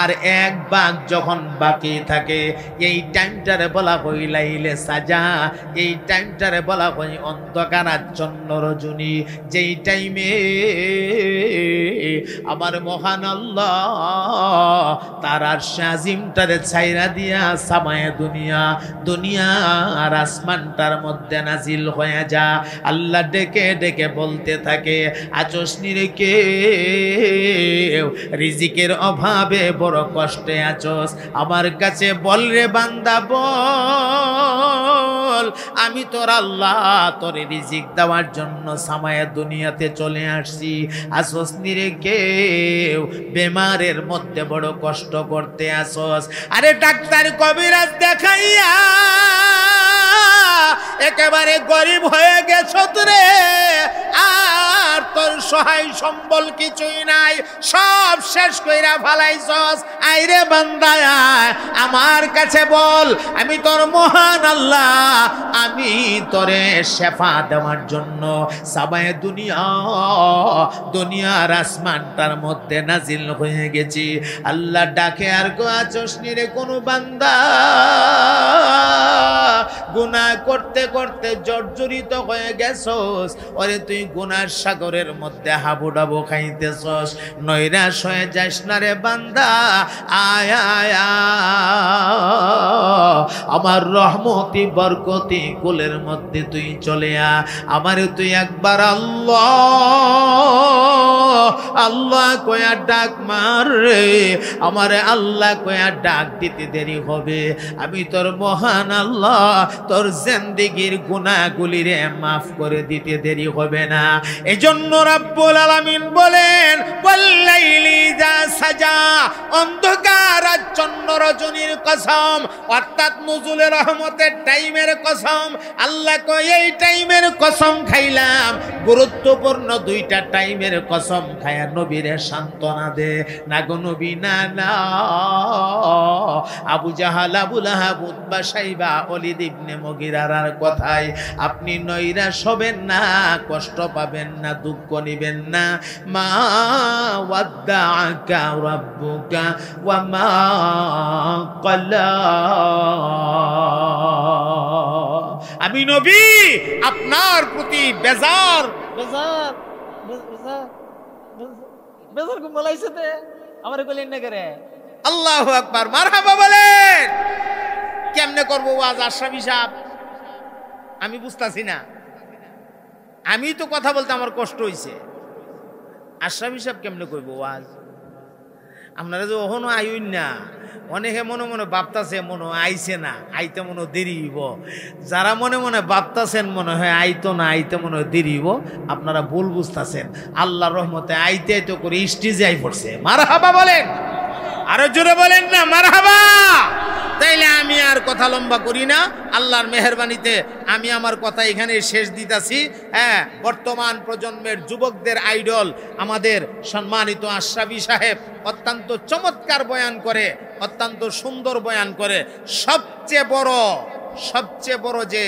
আর এক ভাগ যখন বাকি থাকে এই টাইমটারে বলা হই লাইলে সাজা এই টাইমটারে বলা হই অন্ধকারাচ্ছন্ন রজনী যেই টাইমে আমার মহান আল্লাহ তার আর সাজিমটারে ছাইরা দিয়া সামায় দুনিয়া দুনিয়া আর আসমানটার মধ্যে নাজিল হয়ে যা আল্লাহ ডেকে ডেকে বলতে থাকে আচসনি রে রিজিকের অভাবে বড় কষ্টে আচস আমার কাছে বল রে বান্দা বল আমি তোর আল্লাহ তোর রিজিক দেওয়ার জন্য সামায়া দুনিয়াতে চলে আসছি আসস নিরে কেউ বেমারের মধ্যে বড় কষ্ট করতে আসস আরে ডাক্তার কবিরাজ দেখাইয়া একেবারে গরিব হয়ে গেছ তুরে আ তোর সহায় সম্বল কিছুই নাই সব শেষ কইরা ফালাইছস আইরে বান্দায়া আমার কাছে বল আমি তোর মহান আল্লাহ আমি তোরে শেফা দেওয়ার জন্য সাবায় দুনিয়া দুনিয়ার আসমানটার মধ্যে নাজিল হয়ে গেছি আল্লাহ ডাকে আর গো চশনি রে কোনো বান্দা গুনাহ করতে করতে জর্জরিত হয়ে গেছস ওরে তুই গুনার সাগরে চুলের মধ্যে হাবুডাবু খাইতেছস নৈরাশ হয়ে যাস না রে বান্দা আয় আয় আমার রহমতি বরকতি কোলের মধ্যে তুই চলে আ আমার তুই একবার আল্লাহ আল্লাহ কয়া ডাক মার রে আমার আল্লাহ কয়া ডাক দিতে দেরি হবে আমি তোর মহান আল্লাহ তোর জেন্দিগির রে মাফ করে দিতে দেরি হবে না এজন্য রাব্বুল আলামিন বলেন বল্লাইলি যা সাজা অন্ধকার আর চন্দ্র রজনীর কসম অর্থাৎ নজুলে রহমতের টাইমের কসম আল্লাহ কয় এই টাইমের কসম খাইলাম গুরুত্বপূর্ণ দুইটা টাইমের কসম খাই দেখায় নবীরে সান্ত্বনা দে না গো নবী না না আবু জাহাল আবুল আহাবুদ সাইবা অলি দিবনে মগিরার কথায় আপনি নইরা সবেন না কষ্ট পাবেন না দুঃখ নিবেন না মা ওয়াদ্দা আকা ওয়া মা কলা আমি নবী আপনার প্রতি বেজার বেজার বেজার কইলেন না করে আল্লাহ আকবার মারহাবা বলেন কেমনে করবো ওয়াজ আশরাফি হিসাব আমি বুঝতাছি না আমি তো কথা বলতে আমার কষ্ট হইছে আশরাফি সাহেব কেমনে করবো ওয়াজ আপনারা যে ওহনো আইন না অনেকে মনে মনে বাপতাছে মনে আইছে না আইতে মনে দেরি হইব যারা মনে মনে বাপতাছেন মনে হয় আইতো না আইতে মনে দেরি হইব আপনারা ভুল বুঝতাছেন আল্লাহ রহমতে আইতে আইতে করে স্টেজে আই পড়ছে মারা হাবা বলেন আরো জোরে বলেন না মারহাবা তাইলে আমি আর কথা লম্বা করি না আল্লাহর মেহরবানিতে আমি আমার কথা এখানে শেষ দিতাছি হ্যাঁ বর্তমান প্রজন্মের যুবকদের আইডল আমাদের সম্মানিত আশরাফি সাহেব অত্যন্ত চমৎকার বয়ান করে অত্যন্ত সুন্দর বয়ান করে সবচেয়ে বড় সবচেয়ে বড় যে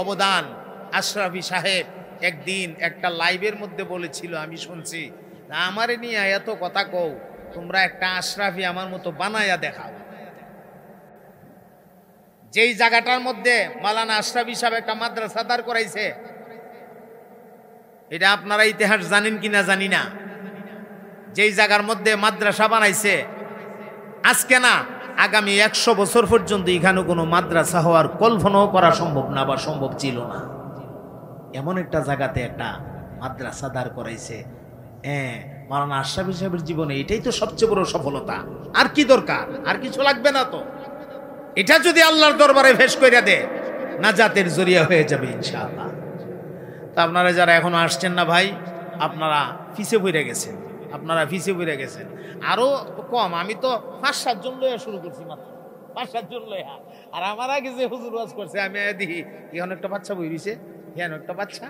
অবদান আশরাফি সাহেব একদিন একটা লাইভের মধ্যে বলেছিল আমি শুনছি না আমারে নিয়ে এত কথা কও তোমরা একটা আশরাফি আমার মতো বানায়া দেখাও যেই জায়গাটার মধ্যে মালানা আশরাফি সাহেব একটা মাদ্রাসা দাঁড় করাইছে এটা আপনারা ইতিহাস জানেন কিনা জানি না যেই জায়গার মধ্যে মাদ্রাসা বানাইছে আজকে না আগামী একশো বছর পর্যন্ত এখানে কোনো মাদ্রাসা হওয়ার কল্পনাও করা সম্ভব না বা সম্ভব ছিল না এমন একটা জায়গাতে একটা মাদ্রাসা দাঁড় করাইছে হ্যাঁ মারানা আশরাফি সাহেবের জীবনে এটাই তো সবচেয়ে বড় সফলতা আর কি দরকার আর কিছু লাগবে না তো এটা যদি আল্লাহর দরবারে ফেস কইরা দে না জাতের জরিয়া হয়ে যাবে ইনশাআল্লাহ তা আপনারা যারা এখনো আসছেন না ভাই আপনারা ফিসে পড়ে গেছেন আপনারা ফিসে পড়ে গেছেন আরও কম আমি তো পাঁচ সাতজন লইয়া শুরু করছি মাত্র পাঁচ সাতজন লইয়া আর আমার আগে যে হুজুর ওয়াজ করছে আমি দেখি এখন একটা বাচ্চা বই দিছে কেন একটা বাচ্চা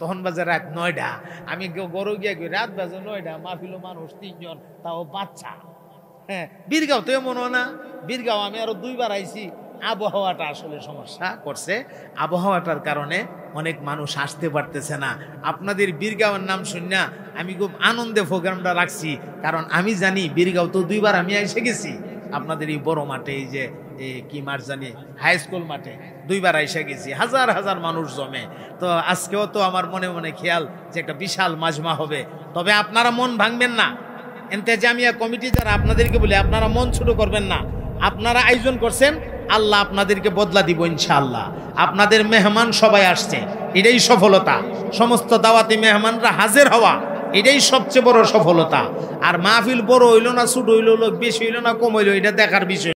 তখন বাজে রাত নয়টা আমি গরু গিয়ে গই রাত বাজে নয়টা মাহফিল মানুষ তিনজন তাও বাচ্চা হ্যাঁ বীরগাঁও তো এমন না বীরগাঁও আমি আরো দুইবার আইছি আবহাওয়াটা আসলে সমস্যা করছে আবহাওয়াটার কারণে অনেক মানুষ আসতে পারতেছে না আপনাদের বীরগাঁওয়ের নাম শুনিয়া আমি খুব আনন্দে প্রোগ্রামটা রাখছি কারণ আমি জানি বীরগাঁও তো দুইবার আমি এসে গেছি আপনাদের এই বড় মাঠে এই যে এই কি মার জানি হাই স্কুল মাঠে দুইবার আইসা গেছি হাজার হাজার মানুষ জমে তো আজকেও তো আমার মনে মনে খেয়াল যে একটা বিশাল মাজমা হবে তবে আপনারা মন ভাঙবেন না এনতেজামিয়া কমিটি যারা আপনাদেরকে বলে আপনারা মন ছোট করবেন না আপনারা আয়োজন করছেন আল্লাহ আপনাদেরকে বদলা দিব ইনশাআল্লাহ আপনাদের মেহমান সবাই আসছে এটাই সফলতা সমস্ত দাওয়াতি মেহমানরা হাজির হওয়া এটাই সবচেয়ে বড় সফলতা আর মাহফিল বড় হইল না ছোট হইল বেশি হইল না কম হইল এটা দেখার বিষয়